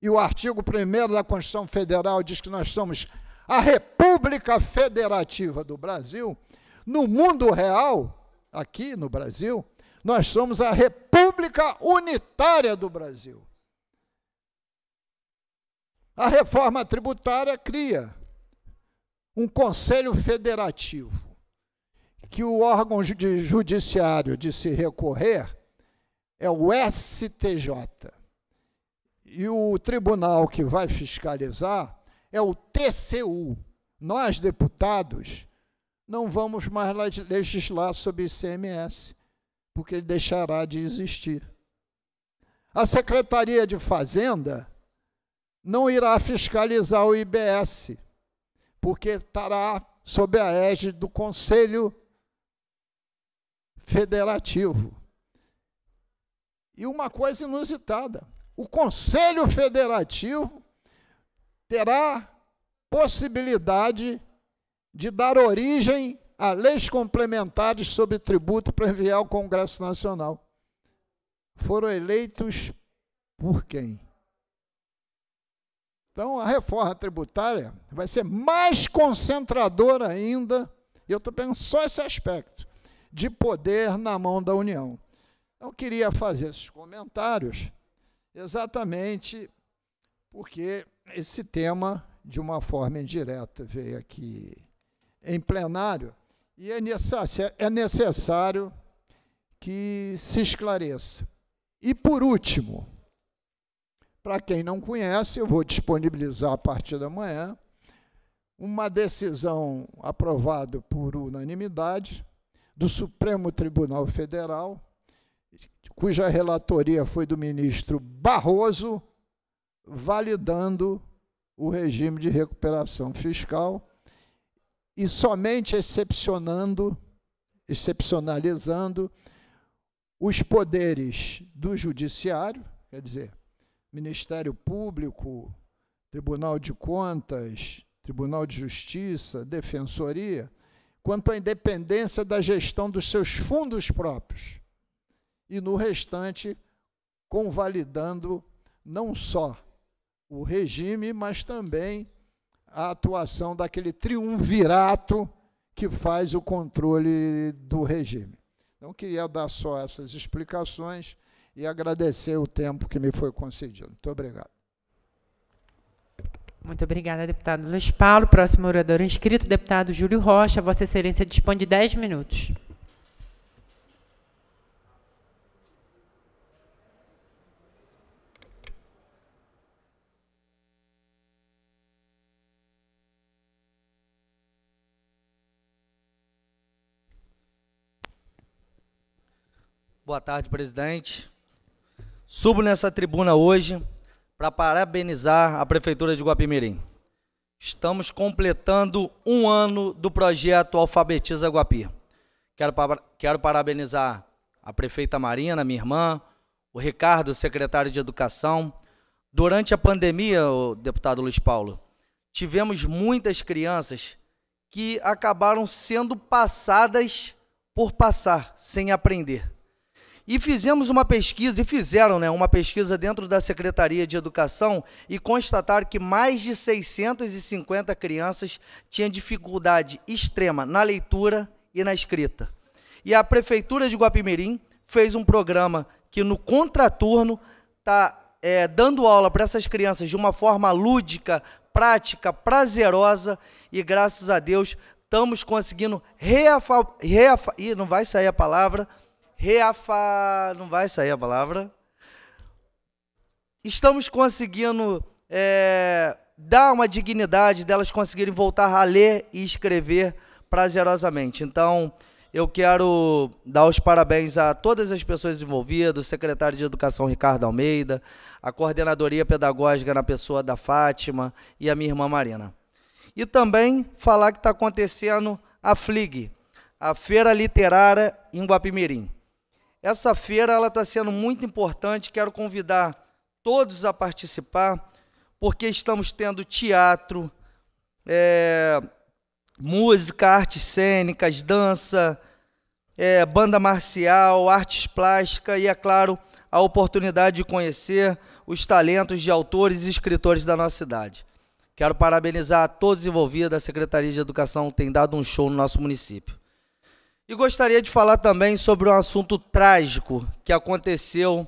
[SPEAKER 10] e o artigo 1 da Constituição Federal diz que nós somos a República Federativa do Brasil, no mundo real, aqui no Brasil, nós somos a República Unitária do Brasil. A reforma tributária cria um conselho federativo que o órgão judiciário de se recorrer é o STJ. E o tribunal que vai fiscalizar é o TCU. Nós, deputados, não vamos mais legislar sobre ICMS, porque ele deixará de existir. A Secretaria de Fazenda não irá fiscalizar o IBS, porque estará sob a égide do Conselho Federativo. E uma coisa inusitada: o Conselho Federativo terá possibilidade de dar origem a leis complementares sobre tributo para enviar ao Congresso Nacional. Foram eleitos por quem? Então, a reforma tributária vai ser mais concentradora ainda, eu estou pegando só esse aspecto, de poder na mão da União. Eu queria fazer esses comentários exatamente porque esse tema, de uma forma indireta, veio aqui em plenário e é, é necessário que se esclareça. E por último, para quem não conhece, eu vou disponibilizar a partir da manhã uma decisão aprovada por unanimidade do Supremo Tribunal Federal cuja relatoria foi do ministro Barroso, validando o regime de recuperação fiscal e somente excepcionando, excepcionalizando os poderes do judiciário, quer dizer, Ministério Público, Tribunal de Contas, Tribunal de Justiça, Defensoria, quanto à independência da gestão dos seus fundos próprios e no restante convalidando não só o regime, mas também a atuação daquele triunvirato que faz o controle do regime. Então, queria dar só essas explicações e agradecer o tempo que me foi concedido. Muito obrigado. Muito
[SPEAKER 7] obrigada, deputado Luiz Paulo. Próximo orador inscrito, deputado Júlio Rocha. Vossa Excelência dispõe de 10 minutos.
[SPEAKER 22] Boa tarde, presidente. Subo nessa tribuna hoje para parabenizar a Prefeitura de Guapimirim. Estamos completando um ano do projeto Alfabetiza Guapi. Quero, quero parabenizar a prefeita Marina, minha irmã, o Ricardo, secretário de Educação. Durante a pandemia, o deputado Luiz Paulo, tivemos muitas crianças que acabaram sendo passadas por passar, sem aprender. E fizemos uma pesquisa, e fizeram né, uma pesquisa dentro da Secretaria de Educação e constataram que mais de 650 crianças tinham dificuldade extrema na leitura e na escrita. E a Prefeitura de Guapimirim fez um programa que no contraturno está é, dando aula para essas crianças de uma forma lúdica, prática, prazerosa e graças a Deus estamos conseguindo reafab... reaf... Ih, não vai sair a palavra reafa... não vai sair a palavra. Estamos conseguindo é, dar uma dignidade delas conseguirem voltar a ler e escrever prazerosamente. Então, eu quero dar os parabéns a todas as pessoas envolvidas, o secretário de Educação Ricardo Almeida, a coordenadoria pedagógica na pessoa da Fátima e a minha irmã Marina. E também falar que está acontecendo a FLIG, a Feira Literária em Guapimirim. Essa feira ela está sendo muito importante. Quero convidar todos a participar, porque estamos tendo teatro, é, música, artes cênicas, dança, é, banda marcial, artes plásticas e, é claro, a oportunidade de conhecer os talentos de autores e escritores da nossa cidade. Quero parabenizar a todos envolvidos. A Secretaria de Educação tem dado um show no nosso município. E gostaria de falar também sobre um assunto trágico que aconteceu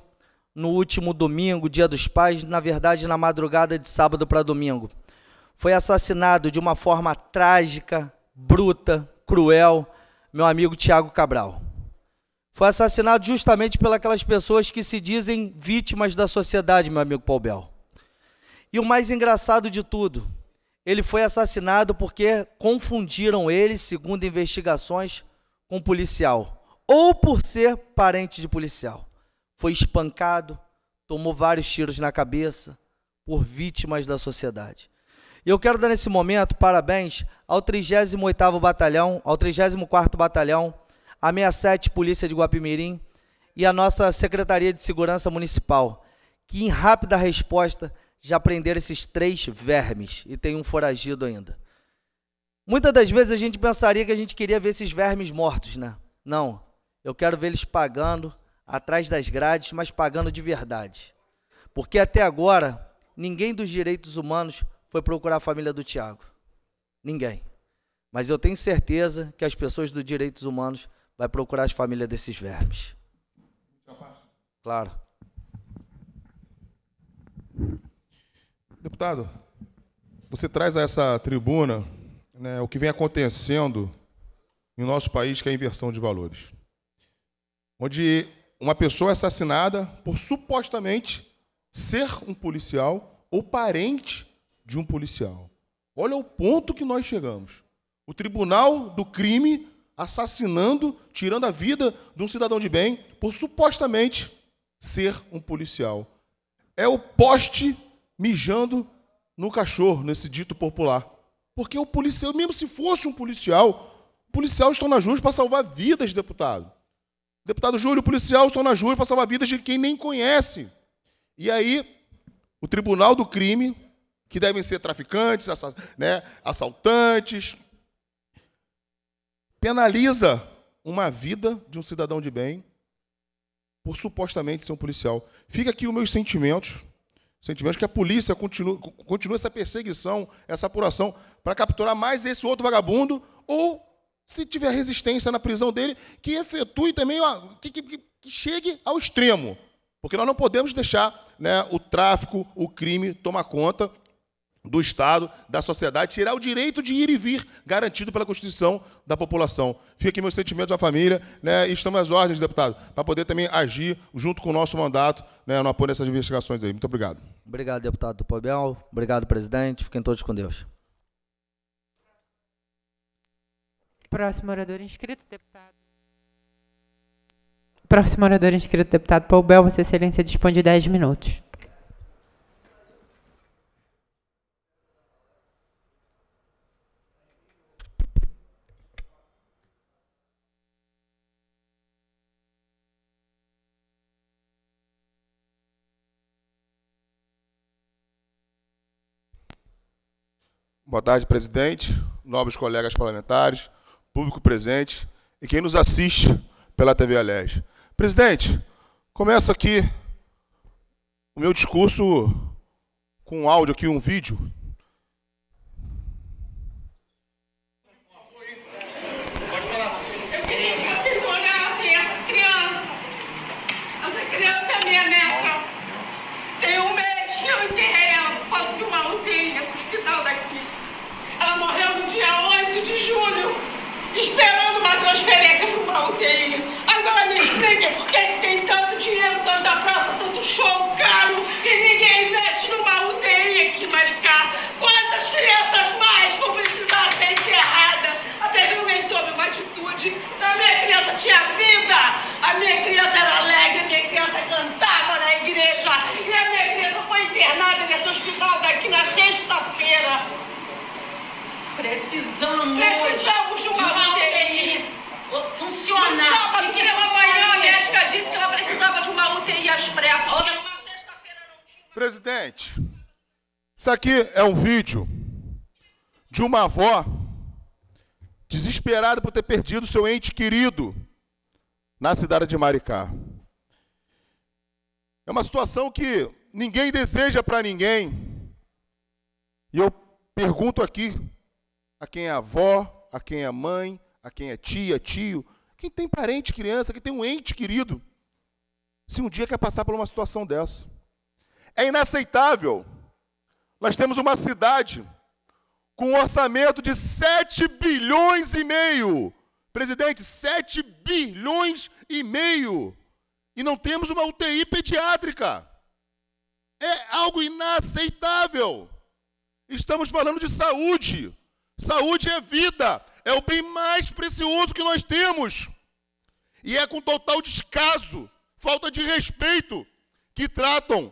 [SPEAKER 22] no último domingo, Dia dos Pais, na verdade na madrugada de sábado para domingo. Foi assassinado de uma forma trágica, bruta, cruel, meu amigo Tiago Cabral. Foi assassinado justamente pelas pessoas que se dizem vítimas da sociedade, meu amigo Paul Bell. E o mais engraçado de tudo, ele foi assassinado porque confundiram ele, segundo investigações, com policial, ou por ser parente de policial. Foi espancado, tomou vários tiros na cabeça por vítimas da sociedade. E eu quero dar nesse momento parabéns ao 38º Batalhão, ao 34º Batalhão, a 67 Polícia de Guapimirim e a nossa Secretaria de Segurança Municipal, que em rápida resposta já prenderam esses três vermes e tem um foragido ainda. Muitas das vezes a gente pensaria que a gente queria ver esses vermes mortos, né? Não. Eu quero ver eles pagando atrás das grades, mas pagando de verdade. Porque até agora, ninguém dos direitos humanos foi procurar a família do Tiago. Ninguém. Mas eu tenho certeza que as pessoas dos direitos humanos vai procurar as famílias desses vermes. Claro. Deputado, você
[SPEAKER 4] traz a essa tribuna né, o que vem acontecendo no nosso país, que é a inversão de valores. Onde uma pessoa é assassinada por supostamente ser um policial ou parente de um policial. Olha o ponto que nós chegamos. O tribunal do crime assassinando, tirando a vida de um cidadão de bem por supostamente ser um policial. É o poste mijando no cachorro, nesse dito popular. Porque o policial, mesmo se fosse um policial, o policial estão na justiça para salvar vidas, deputado. Deputado Júlio, o policial estão na justiça para salvar vidas de quem nem conhece. E aí, o tribunal do crime, que devem ser traficantes, né, assaltantes, penaliza uma vida de um cidadão de bem por supostamente ser um policial. Fica aqui os meus sentimentos sentimento que a polícia continue, continue essa perseguição, essa apuração, para capturar mais esse outro vagabundo, ou, se tiver resistência na prisão dele, que efetue também, que, que, que chegue ao extremo. Porque nós não podemos deixar né, o tráfico, o crime tomar conta do Estado, da sociedade, tirar o direito de ir e vir, garantido pela Constituição da população. Fica aqui meus sentimentos à família, né, e estamos às ordens, deputado, para poder também agir junto com o nosso mandato né,
[SPEAKER 22] no apoio dessas investigações aí. Muito obrigado. Obrigado, deputado do Pobel. Obrigado, presidente. Fiquem todos com Deus.
[SPEAKER 7] Próximo orador inscrito, deputado. Próximo orador inscrito, deputado Paul Vossa Excelência dispõe de 10 minutos.
[SPEAKER 4] Boa tarde, presidente, nobres colegas parlamentares, público presente e quem nos assiste pela TV Alés. Presidente, começo aqui o meu discurso com um áudio aqui, um vídeo
[SPEAKER 17] julho, esperando uma transferência para uma UTI. Agora me explica por que tem tanto dinheiro, tanta praça, tanto
[SPEAKER 15] show caro e ninguém
[SPEAKER 17] investe numa UTI aqui em Maricá. Quantas crianças mais vão precisar ser enterradas até que alguém tome uma atitude? A minha criança tinha vida, a minha criança era alegre, a minha criança cantava na igreja e a minha criança foi internada nesse hospital daqui na sexta-feira.
[SPEAKER 16] Precisamos. Precisamos de uma, UTI.
[SPEAKER 17] Funciona.
[SPEAKER 22] Funcionar. No sábado que pela manhã a médica disse que ela precisava de uma UTI às pressas, porque numa sexta-feira
[SPEAKER 4] não tinha. Presidente, isso aqui é um vídeo de uma avó desesperada por ter perdido seu ente querido na cidade de Maricá. É uma situação que ninguém deseja para ninguém. E eu pergunto aqui a quem é avó, a quem é mãe, a quem é tia, tio, quem tem parente, criança, quem tem um ente querido, se um dia quer passar por uma situação dessa. É inaceitável. Nós temos uma cidade com um orçamento de 7 bilhões e meio. Presidente, 7 bilhões e meio. E não temos uma UTI pediátrica. É algo inaceitável. Estamos falando de saúde. Saúde é vida, é o bem mais precioso que nós temos. E é com total descaso, falta de respeito, que tratam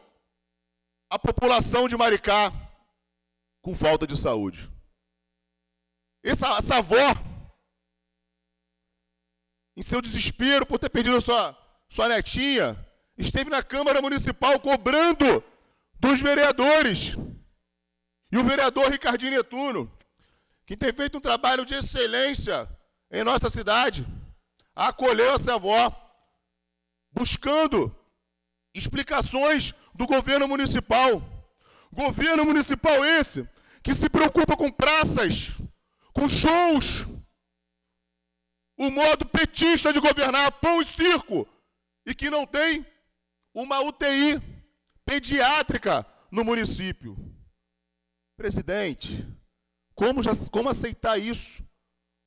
[SPEAKER 4] a população de Maricá com falta de saúde. Essa, essa avó, em seu desespero por ter perdido sua, sua netinha, esteve na Câmara Municipal cobrando dos vereadores. E o vereador Ricardinho Netuno que tem feito um trabalho de excelência em nossa cidade, acolheu essa avó, buscando explicações do governo municipal. Governo municipal esse que se preocupa com praças, com shows, o modo petista de governar pão e circo, e que não tem uma UTI pediátrica no município. Presidente, como, já, como aceitar isso?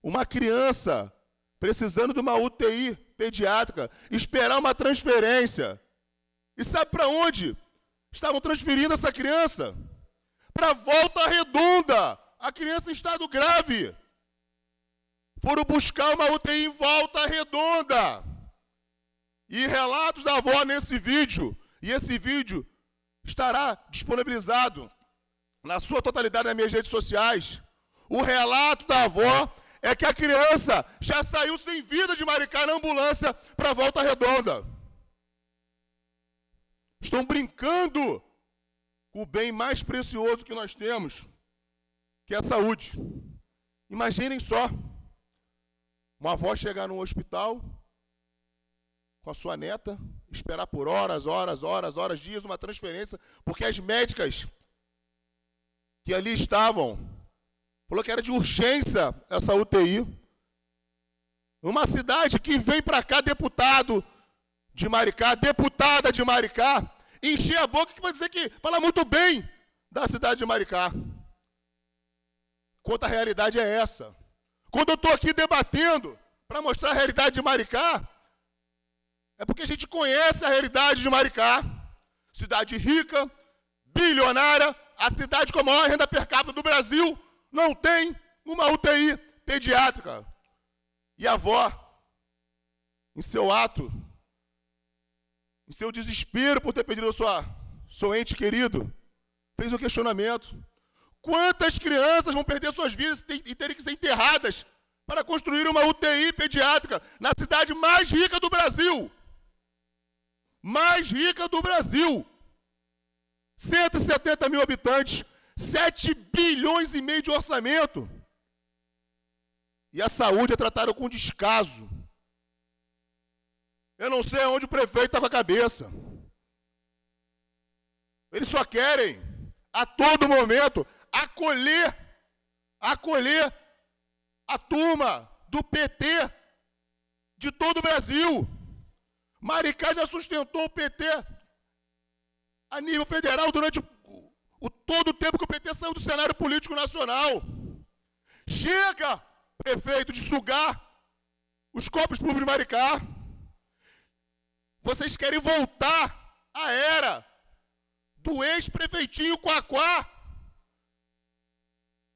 [SPEAKER 4] Uma criança precisando de uma UTI pediátrica, esperar uma transferência. E sabe para onde? Estavam transferindo essa criança? Para volta redonda. A criança em estado grave. Foram buscar uma UTI em volta redonda. E relatos da avó nesse vídeo. E esse vídeo estará disponibilizado na sua totalidade nas minhas redes sociais. O relato da avó é que a criança já saiu sem vida de Maricá na ambulância para Volta Redonda. Estão brincando com o bem mais precioso que nós temos, que é a saúde. Imaginem só, uma avó chegar num hospital com a sua neta, esperar por horas, horas, horas, horas, dias, uma transferência, porque as médicas que ali estavam Falou que era de urgência essa UTI. Uma cidade que vem para cá deputado de Maricá, deputada de Maricá, encher a boca que vai dizer que fala muito bem da cidade de Maricá. Quanto a realidade é essa. Quando eu estou aqui debatendo para mostrar a realidade de Maricá, é porque a gente conhece a realidade de Maricá. Cidade rica, bilionária, a cidade com a maior renda per capita do Brasil, não tem uma UTI pediátrica. E a avó, em seu ato, em seu desespero por ter perdido sua, seu ente querido, fez um questionamento. Quantas crianças vão perder suas vidas e terem que ser enterradas para construir uma UTI pediátrica na cidade mais rica do Brasil? Mais rica do Brasil! 170 mil habitantes, 7 bilhões e meio de orçamento. E a saúde é tratada com descaso. Eu não sei onde o prefeito está com a cabeça. Eles só querem, a todo momento, acolher, acolher a turma do PT de todo o Brasil. Maricá já sustentou o PT a nível federal durante todo o tempo que o PT saiu do cenário político nacional. Chega, prefeito, de sugar os copos públicos de Maricá. Vocês querem voltar à era do ex-prefeitinho Quaquá.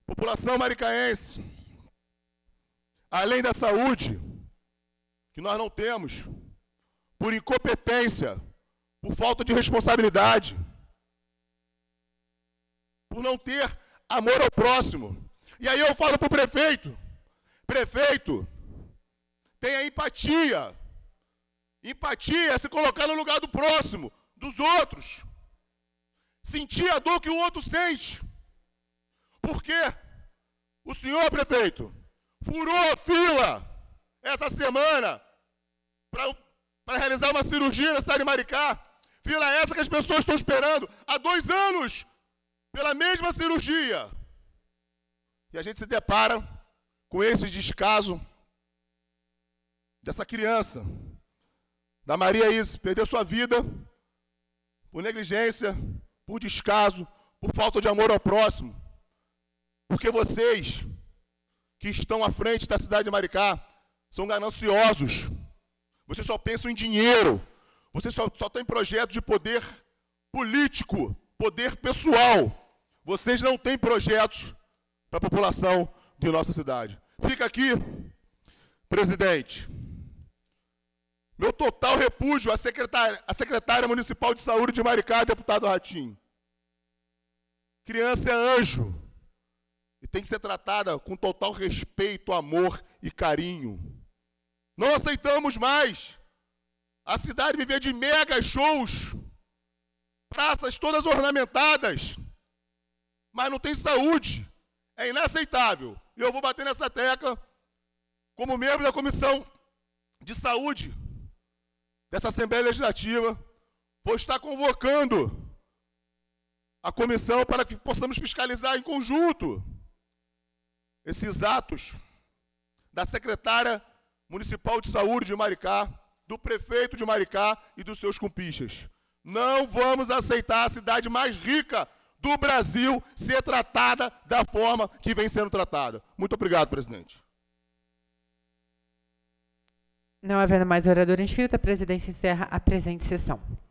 [SPEAKER 4] População maricaense, além da saúde, que nós não temos, por incompetência, por falta de responsabilidade, por não ter amor ao próximo. E aí eu falo para o prefeito: prefeito, tenha empatia. Empatia é se colocar no lugar do próximo, dos outros. Sentir a dor que o outro sente. Porque o senhor, prefeito, furou a fila essa semana para realizar uma cirurgia na cidade de Maricá. Fila essa que as pessoas estão esperando há dois anos pela mesma cirurgia. E a gente se depara com esse descaso dessa criança, da Maria Isa, perdeu sua vida por negligência, por descaso, por falta de amor ao próximo. Porque vocês que estão à frente da cidade de Maricá são gananciosos. Vocês só pensam em dinheiro. Vocês só, só têm projeto de poder político poder pessoal. Vocês não têm projetos para a população de nossa cidade. Fica aqui, presidente, meu total repúdio à secretária, à secretária municipal de saúde de Maricá, deputado Ratinho. Criança é anjo e tem que ser tratada com total respeito, amor e carinho. Não aceitamos mais a cidade viver de mega shows praças todas ornamentadas, mas não tem saúde. É inaceitável. E eu vou bater nessa tecla como membro da comissão de saúde dessa Assembleia Legislativa. Vou estar convocando a comissão para que possamos fiscalizar em conjunto esses atos da secretária municipal de saúde de Maricá, do prefeito de Maricá e dos seus compichas. Não vamos aceitar a cidade mais rica do Brasil ser tratada da forma que vem sendo tratada. Muito obrigado, presidente.
[SPEAKER 5] Não havendo mais oradora inscrita, a presidência encerra a presente sessão.